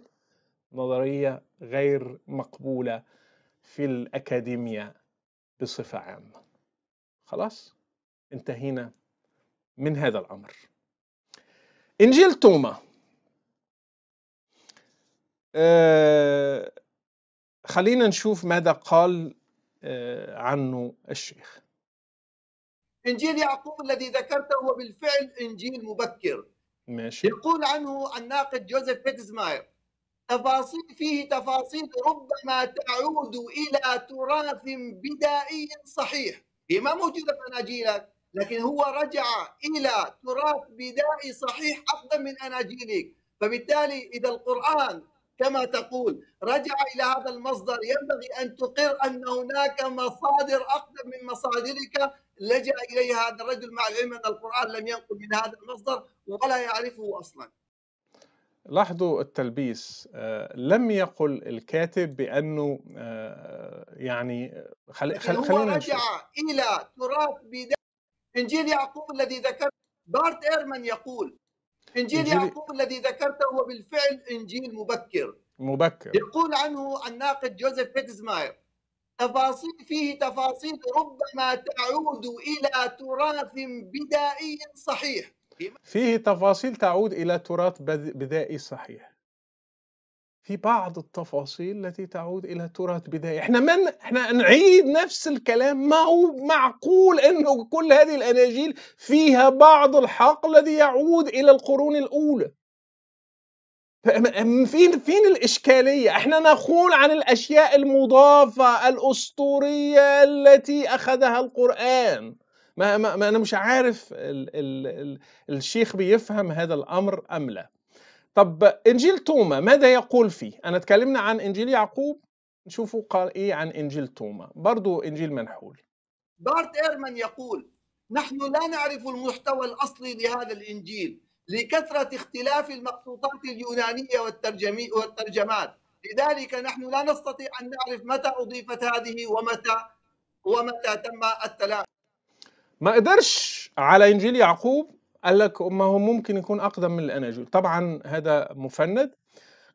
نظرية غير مقبولة في الأكاديمية بصفة عامة خلاص انتهينا من هذا الأمر إنجيل توما آه خلينا نشوف ماذا قال آه، عنه الشيخ إنجيل يعقوب الذي ذكرته هو بالفعل إنجيل مبكر ماشي. يقول عنه الناقد جوزيف بيتزماير تفاصيل فيه تفاصيل ربما تعود إلى تراث بدائي صحيح هي ما موجودة في أناجيلك لكن هو رجع إلى تراث بدائي صحيح أقدم من أناجيلك فبالتالي إذا القرآن كما تقول رجع إلى هذا المصدر ينبغي أن تقر أن هناك مصادر أقدم من مصادرك لجأ إليها هذا الرجل مع العلم أن القرآن لم ينقل من هذا المصدر ولا يعرفه أصلا لاحظوا التلبيس آه، لم يقل الكاتب بأنه آه، يعني آه، خل... خل... خلينا هو رجع إلى تراث بداية إنجيل يعقوب الذي ذكر بارت إيرمان يقول انجيل, يعقوب الذي ذكرته هو بالفعل انجيل مبكر مبكر يقول عنه الناقد جوزيف بيتزماير تفاصيل فيه تفاصيل ربما تعود الى تراث بدائي صحيح فيه تفاصيل تعود الى تراث بدائي صحيح في بعض التفاصيل التي تعود الى تراث بدايه احنا من احنا نعيد نفس الكلام ما هو معقول انه كل هذه الاناجيل فيها بعض الحق الذي يعود الى القرون الاولى فين فين الاشكاليه احنا نقول عن الاشياء المضافه الاسطوريه التي اخذها القران ما, ما, ما انا مش عارف ال ال ال الشيخ بيفهم هذا الامر ام لا طب انجيل توما ماذا يقول فيه انا اتكلمنا عن انجيل يعقوب نشوفوا قال ايه عن انجيل توما برضو انجيل منحول بارت ايرمان يقول نحن لا نعرف المحتوى الاصلي لهذا الانجيل لكثره اختلاف المخطوطات اليونانيه والترجمات لذلك نحن لا نستطيع ان نعرف متى اضيفت هذه ومتى ومتى تم التلاعب ما قدرش على انجيل يعقوب قال لك ما هو ممكن يكون أقدم من الأناجيل طبعا هذا مفند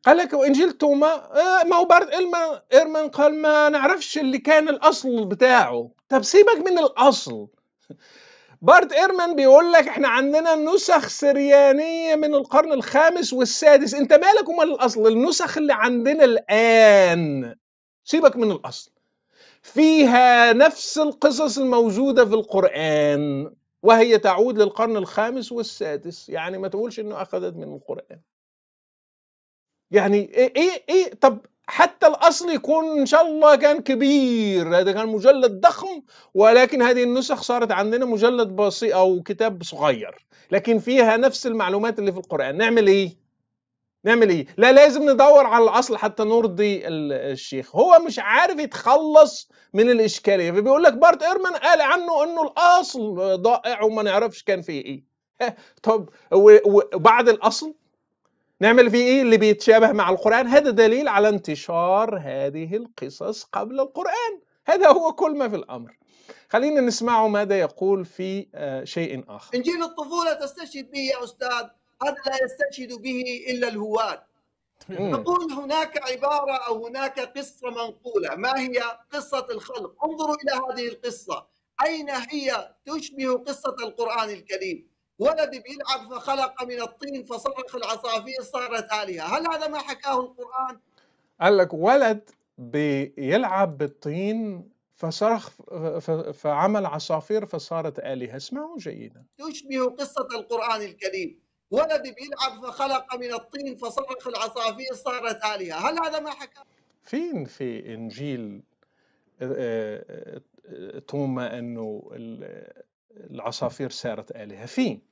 قال لك وإنجيل توما آه، ما هو بارد إيرمان, إيرمان قال ما نعرفش اللي كان الأصل بتاعه طب سيبك من الأصل بارت ايرمان بيقول لك احنا عندنا نسخ سريانيه من القرن الخامس والسادس انت مالك ومال الاصل النسخ اللي عندنا الان سيبك من الاصل فيها نفس القصص الموجوده في القران وهي تعود للقرن الخامس والسادس يعني ما تقولش انه اخذت من القران يعني ايه ايه ايه طب حتى الاصل يكون ان شاء الله كان كبير هذا كان مجلد ضخم ولكن هذه النسخ صارت عندنا مجلد بسيط او كتاب صغير لكن فيها نفس المعلومات اللي في القران نعمل ايه نعمل ايه لا لازم ندور على الاصل حتى نرضي الشيخ هو مش عارف يتخلص من الاشكاليه فبيقول لك بارت ايرمان قال عنه انه الاصل ضائع وما نعرفش كان فيه ايه طب وبعد الاصل نعمل فيه ايه اللي بيتشابه مع القران هذا دليل على انتشار هذه القصص قبل القران هذا هو كل ما في الامر خلينا نسمعه ماذا يقول في آه، شيء اخر انجيل الطفوله تستشهد به يا استاذ هذا لا يستشهد به الا الهواد نقول هناك عباره او هناك قصه منقوله ما هي قصه الخلق انظروا الى هذه القصه اين هي تشبه قصه القران الكريم ولد بيلعب فخلق من الطين فصرخ العصافير صارت آلهة هل هذا ما حكاه القرآن؟ قال لك ولد بيلعب بالطين فصرخ فعمل عصافير فصارت آلهة اسمعوا جيدا تشبه قصة القرآن الكريم ولد بيلعب فخلق من الطين فصرخ العصافير صارت آلهة هل هذا ما حكى فين في إنجيل توما آه، آه، آه، أنه العصافير صارت آلهة فين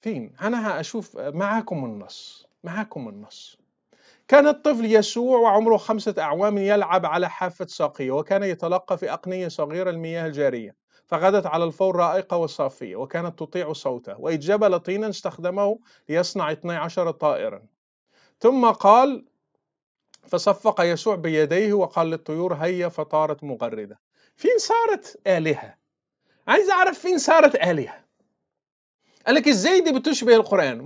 فين أنا أشوف معكم النص معكم النص كان الطفل يسوع وعمره خمسة أعوام يلعب على حافة ساقيه وكان يتلقى في أقنية صغيرة المياه الجارية فغدت على الفور رائقة وصافية وكانت تطيع صوته وإذ جبل طينا استخدمه ليصنع 12 طائرا ثم قال فصفق يسوع بيديه وقال للطيور هيا فطارت مغردة فين صارت آلهة عايز أعرف فين صارت آلهة قال لك ازاي دي بتشبه القران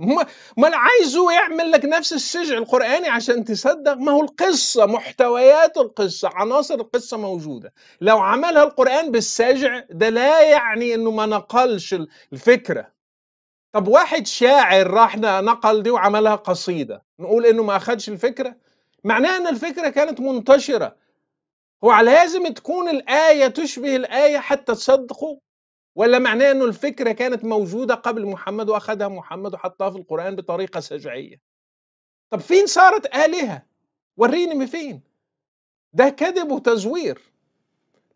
ما عايزه يعمل لك نفس السجع القراني عشان تصدق ما هو القصه محتويات القصه عناصر القصه موجوده لو عملها القران بالسجع ده لا يعني انه ما نقلش الفكره طب واحد شاعر راح نقل دي وعملها قصيده نقول انه ما اخدش الفكره معناها ان الفكره كانت منتشره هو لازم تكون الايه تشبه الايه حتى تصدقوا ولا معناه انه الفكره كانت موجوده قبل محمد واخذها محمد وحطها في القران بطريقه سجعيه طب فين صارت الهه وريني فين ده كذب وتزوير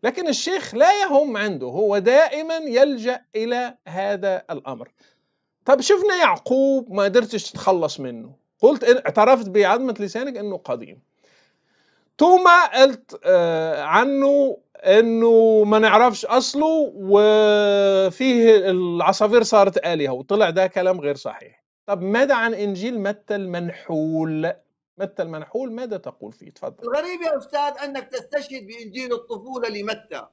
لكن الشيخ لا يهم عنده هو دائما يلجا الى هذا الامر طب شفنا يعقوب ما قدرتش تتخلص منه قلت اعترفت بعظمه لسانك انه قديم ثم قلت آه، عنه انه ما نعرفش اصله وفيه العصافير صارت الهه وطلع ده كلام غير صحيح طب ماذا عن انجيل متى المنحول متى المنحول ماذا تقول فيه تفضل الغريب يا استاذ انك تستشهد بانجيل الطفوله لمتى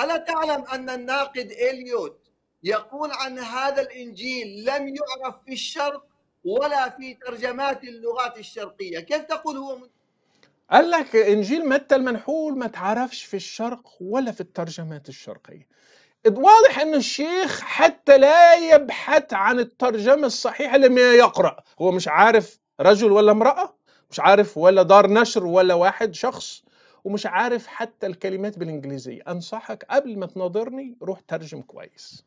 الا تعلم ان الناقد اليوت يقول عن هذا الانجيل لم يعرف في الشرق ولا في ترجمات اللغات الشرقيه كيف تقول هو من قال لك انجيل متى المنحول ما تعرفش في الشرق ولا في الترجمات الشرقيه واضح ان الشيخ حتى لا يبحث عن الترجمه الصحيحه لما يقرا هو مش عارف رجل ولا امراه مش عارف ولا دار نشر ولا واحد شخص ومش عارف حتى الكلمات بالانجليزيه انصحك قبل ما تناظرني روح ترجم كويس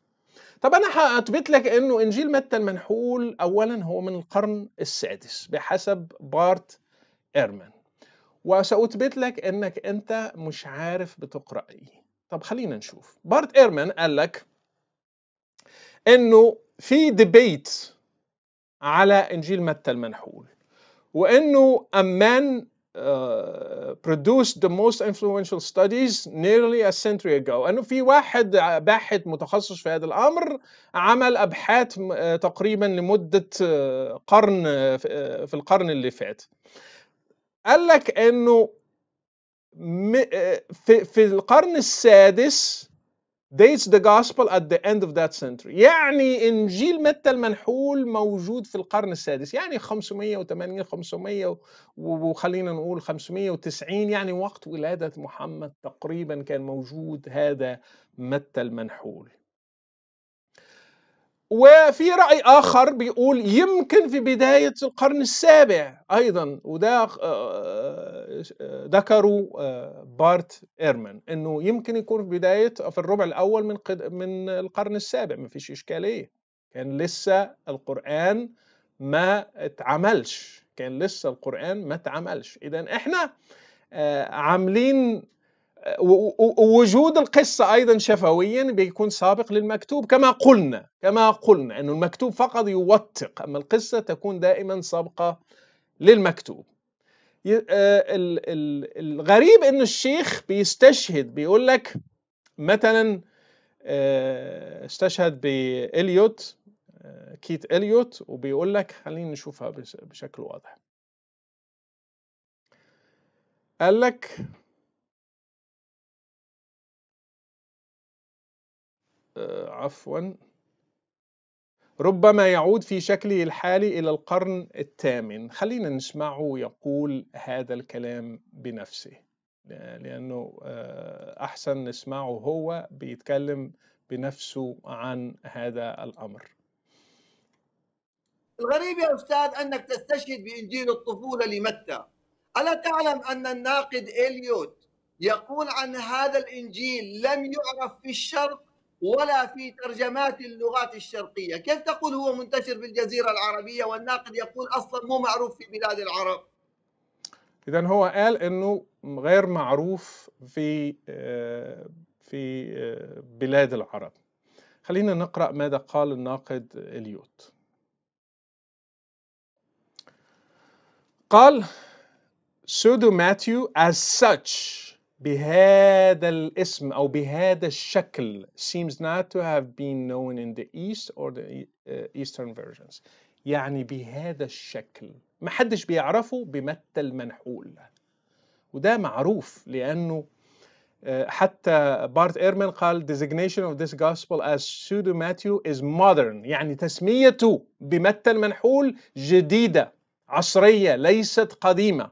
طب انا هثبت لك انه انجيل متى المنحول اولا هو من القرن السادس بحسب بارت ايرمان وساثبت لك انك انت مش عارف بتقرا ايه طب خلينا نشوف بارت ايرمان قال لك انه في ديبيت على انجيل متى المنحول وانه امان آه، produced the most influential studies nearly a century ago انه في واحد باحث متخصص في هذا الامر عمل ابحاث آه، تقريبا لمده آه، قرن في القرن اللي فات قال لك انه آه، في, في القرن السادس dates the gospel at the end of that century يعني انجيل متى المنحول موجود في القرن السادس يعني 580 500 وخلينا نقول 590 يعني وقت ولاده محمد تقريبا كان موجود هذا متى المنحول وفي رأي آخر بيقول يمكن في بداية القرن السابع أيضا وده آه، آه، ذكروا آه، بارت إيرمان إنه يمكن يكون في بداية في الربع الأول من من القرن السابع ما فيش إشكالية كان لسه القرآن ما اتعملش كان لسه القرآن ما اتعملش إذا إحنا عاملين ووجود القصة أيضا شفويا بيكون سابق للمكتوب كما قلنا كما قلنا أن المكتوب فقط يوثق أما القصة تكون دائما سابقة للمكتوب آه، الغريب أن الشيخ بيستشهد بيقول لك مثلا آه، استشهد بإليوت آه، كيت إليوت وبيقول لك خلينا نشوفها بشكل واضح قال لك آه، عفوا ربما يعود في شكله الحالي إلى القرن الثامن خلينا نسمعه يقول هذا الكلام بنفسه آه، لأنه آه، أحسن نسمعه هو بيتكلم بنفسه عن هذا الأمر الغريب يا أستاذ أنك تستشهد بإنجيل الطفولة لمتى ألا تعلم أن الناقد إليوت يقول عن هذا الإنجيل لم يعرف في الشرق ولا في ترجمات اللغات الشرقية كيف تقول هو منتشر في الجزيرة العربية والناقد يقول أصلا مو معروف في بلاد العرب إذا هو قال أنه غير معروف في آه، في آه، بلاد العرب خلينا نقرأ ماذا قال الناقد اليوت قال pseudo ماتيو as such بهذا الاسم أو بهذا الشكل seems not to have been known in the East or the e- uh, Eastern versions يعني بهذا الشكل ما حدش بيعرفه بمتى المنحول وده معروف لأنه آه، حتى بارت ايرمن قال designation of this gospel as pseudo Matthew is modern يعني تسميته بمتى المنحول جديدة عصرية ليست قديمة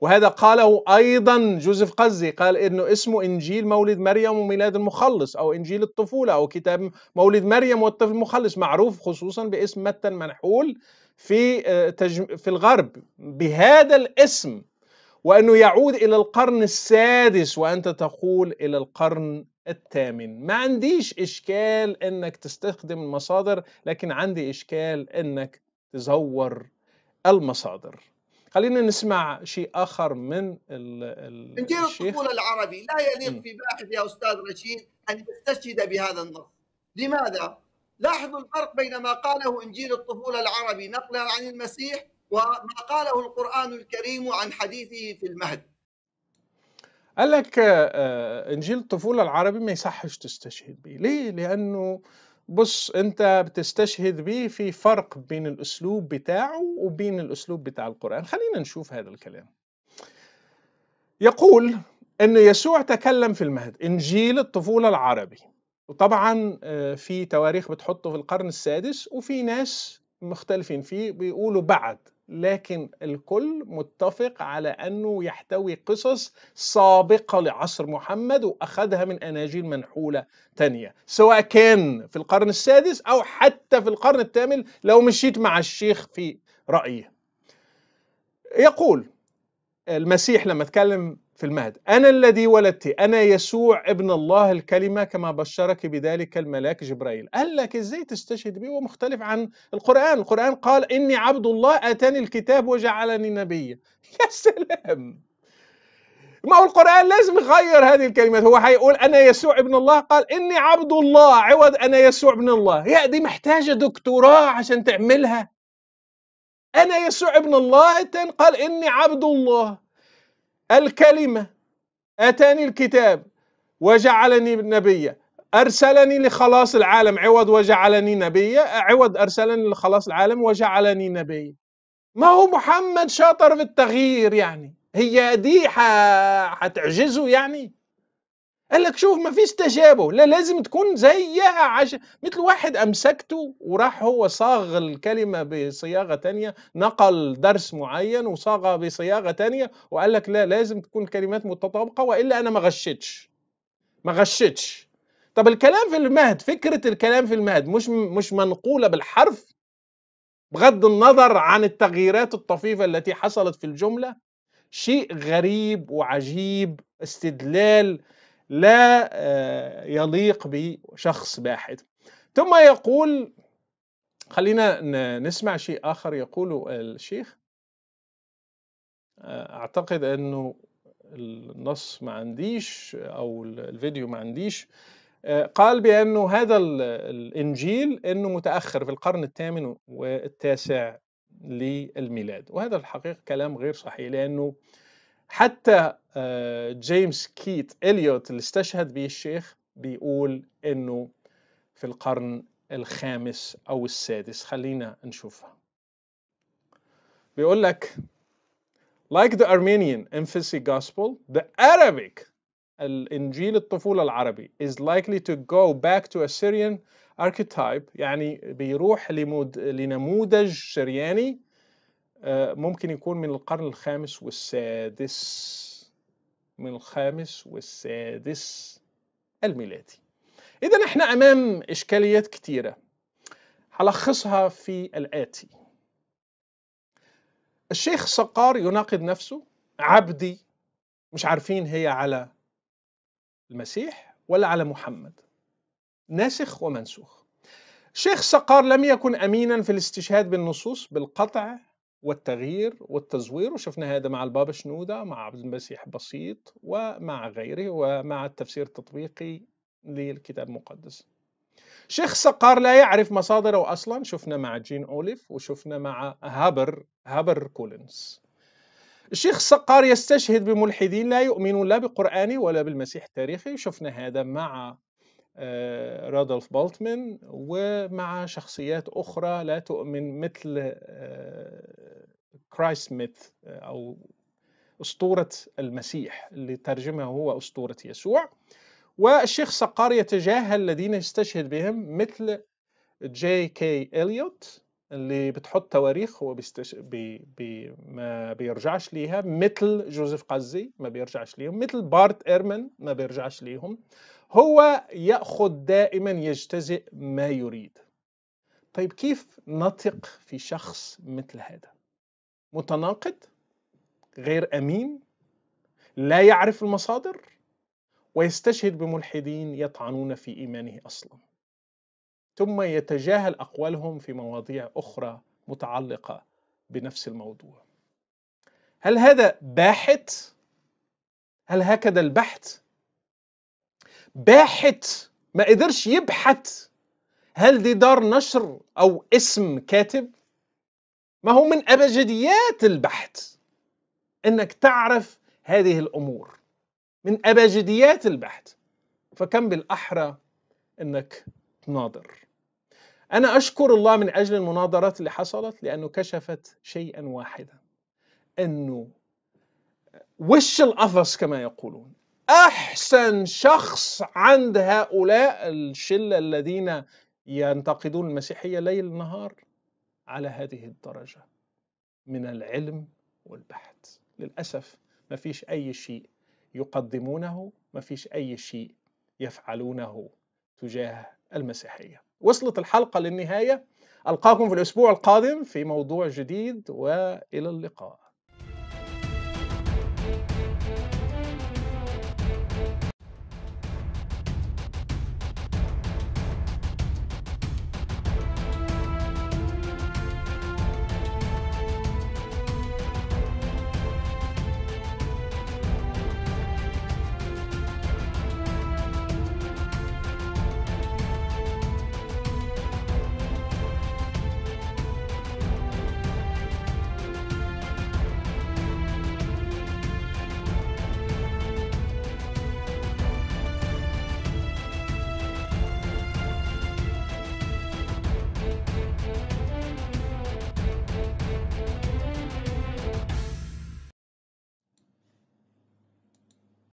وهذا قاله أيضا جوزيف قزي قال إنه اسمه إنجيل مولد مريم وميلاد المخلص أو إنجيل الطفولة أو كتاب مولد مريم والطفل المخلص معروف خصوصا باسم متى المنحول في آه، في الغرب بهذا الاسم وأنه يعود إلى القرن السادس وأنت تقول إلى القرن الثامن ما عنديش إشكال أنك تستخدم المصادر لكن عندي إشكال أنك تزور المصادر خلينا نسمع شيء اخر من ال انجيل الطفوله العربي لا يليق في باحث يا استاذ رشيد ان يستشهد بهذا النص لماذا؟ لاحظوا الفرق بين ما قاله انجيل الطفوله العربي نقلا عن المسيح وما قاله القران الكريم عن حديثه في المهد قال لك آه، انجيل الطفوله العربي ما يصحش تستشهد به ليه لانه بص انت بتستشهد به في فرق بين الاسلوب بتاعه وبين الاسلوب بتاع القران خلينا نشوف هذا الكلام يقول ان يسوع تكلم في المهد انجيل الطفوله العربي وطبعا آه، في تواريخ بتحطه في القرن السادس وفي ناس مختلفين فيه بيقولوا بعد لكن الكل متفق على أنه يحتوي قصص سابقة لعصر محمد وأخذها من أناجيل منحولة تانية سواء كان في القرن السادس أو حتى في القرن الثامن لو مشيت مع الشيخ في رأيه يقول المسيح لما اتكلم في المهد أنا الذي ولدت أنا يسوع ابن الله الكلمة كما بشرك بذلك الملاك جبرائيل قال لك إزاي تستشهد به ومختلف عن القرآن القرآن قال إني عبد الله آتاني الكتاب وجعلني نبيا يا سلام ما هو القرآن لازم يغير هذه الكلمات هو هيقول أنا يسوع ابن الله قال إني عبد الله عوض أنا يسوع ابن الله يا دي محتاجة دكتوراه عشان تعملها أنا يسوع ابن الله التاني قال إني عبد الله الكلمة أتاني الكتاب وجعلني نبيا أرسلني لخلاص العالم عوض وجعلني نبيا عوض أرسلني لخلاص العالم وجعلني نبيا ما هو محمد شاطر في التغيير يعني هي دي حتعجزه يعني قال لك شوف ما فيش تشابه لا لازم تكون زيها عشان مثل واحد امسكته وراح هو صاغ الكلمه بصياغه تانية نقل درس معين وصاغها بصياغه تانية وقال لك لا لازم تكون الكلمات متطابقه والا انا ما غشيتش ما غشيتش طب الكلام في المهد فكره الكلام في المهد مش مش منقوله بالحرف بغض النظر عن التغييرات الطفيفه التي حصلت في الجمله شيء غريب وعجيب استدلال لا آه، يليق بشخص باحث ثم يقول خلينا نسمع شيء آخر يقوله الشيخ آه، أعتقد أنه النص ما عنديش أو الفيديو ما عنديش آه، قال بأنه هذا الإنجيل أنه متأخر في القرن الثامن والتاسع للميلاد وهذا الحقيقة كلام غير صحيح لأنه حتى آه، جيمس كيت اليوت اللي استشهد به الشيخ بيقول انه في القرن الخامس او السادس خلينا نشوفها بيقول لك like the Armenian infancy gospel the Arabic الانجيل الطفوله العربي is likely to go back to a Syrian archetype يعني بيروح لنموذج سرياني آه، ممكن يكون من القرن الخامس والسادس من الخامس والسادس الميلادي إذا احنا أمام إشكاليات كثيرة هلخصها في الآتي الشيخ سقار يناقض نفسه عبدي مش عارفين هي على المسيح ولا على محمد ناسخ ومنسوخ شيخ سقار لم يكن أمينا في الاستشهاد بالنصوص بالقطع والتغيير والتزوير وشفنا هذا مع البابا شنودة مع عبد المسيح بسيط ومع غيره ومع التفسير التطبيقي للكتاب المقدس شيخ سقار لا يعرف مصادره أصلا شفنا مع جين أوليف وشفنا مع هابر هابر كولينز الشيخ سقار يستشهد بملحدين لا يؤمنون لا بقرآني ولا بالمسيح التاريخي شفنا هذا مع آه، رادولف بالتمن ومع شخصيات أخرى لا تؤمن مثل آه، كرايست ميث آه، أو أسطورة المسيح اللي ترجمها هو أسطورة يسوع والشيخ سقار يتجاهل الذين يستشهد بهم مثل جي كي إليوت اللي بتحط تواريخ هو بيستش... بي... بي... ما بيرجعش ليها مثل جوزيف قزي ما بيرجعش ليهم مثل بارت إيرمن ما بيرجعش ليهم هو يأخذ دائما يجتزئ ما يريد طيب كيف نثق في شخص مثل هذا متناقض غير أمين لا يعرف المصادر ويستشهد بملحدين يطعنون في إيمانه أصلا ثم يتجاهل أقوالهم في مواضيع أخرى متعلقة بنفس الموضوع هل هذا باحث؟ هل هكذا البحث باحث ما قدرش يبحث هل دي دار نشر او اسم كاتب ما هو من ابجديات البحث انك تعرف هذه الامور من ابجديات البحث فكم بالاحرى انك تناظر انا اشكر الله من اجل المناظرات اللي حصلت لانه كشفت شيئا واحدا انه وش القفص كما يقولون احسن شخص عند هؤلاء الشله الذين ينتقدون المسيحيه ليل نهار على هذه الدرجه من العلم والبحث للاسف ما فيش اي شيء يقدمونه ما فيش اي شيء يفعلونه تجاه المسيحيه وصلت الحلقه للنهايه القاكم في الاسبوع القادم في موضوع جديد والى اللقاء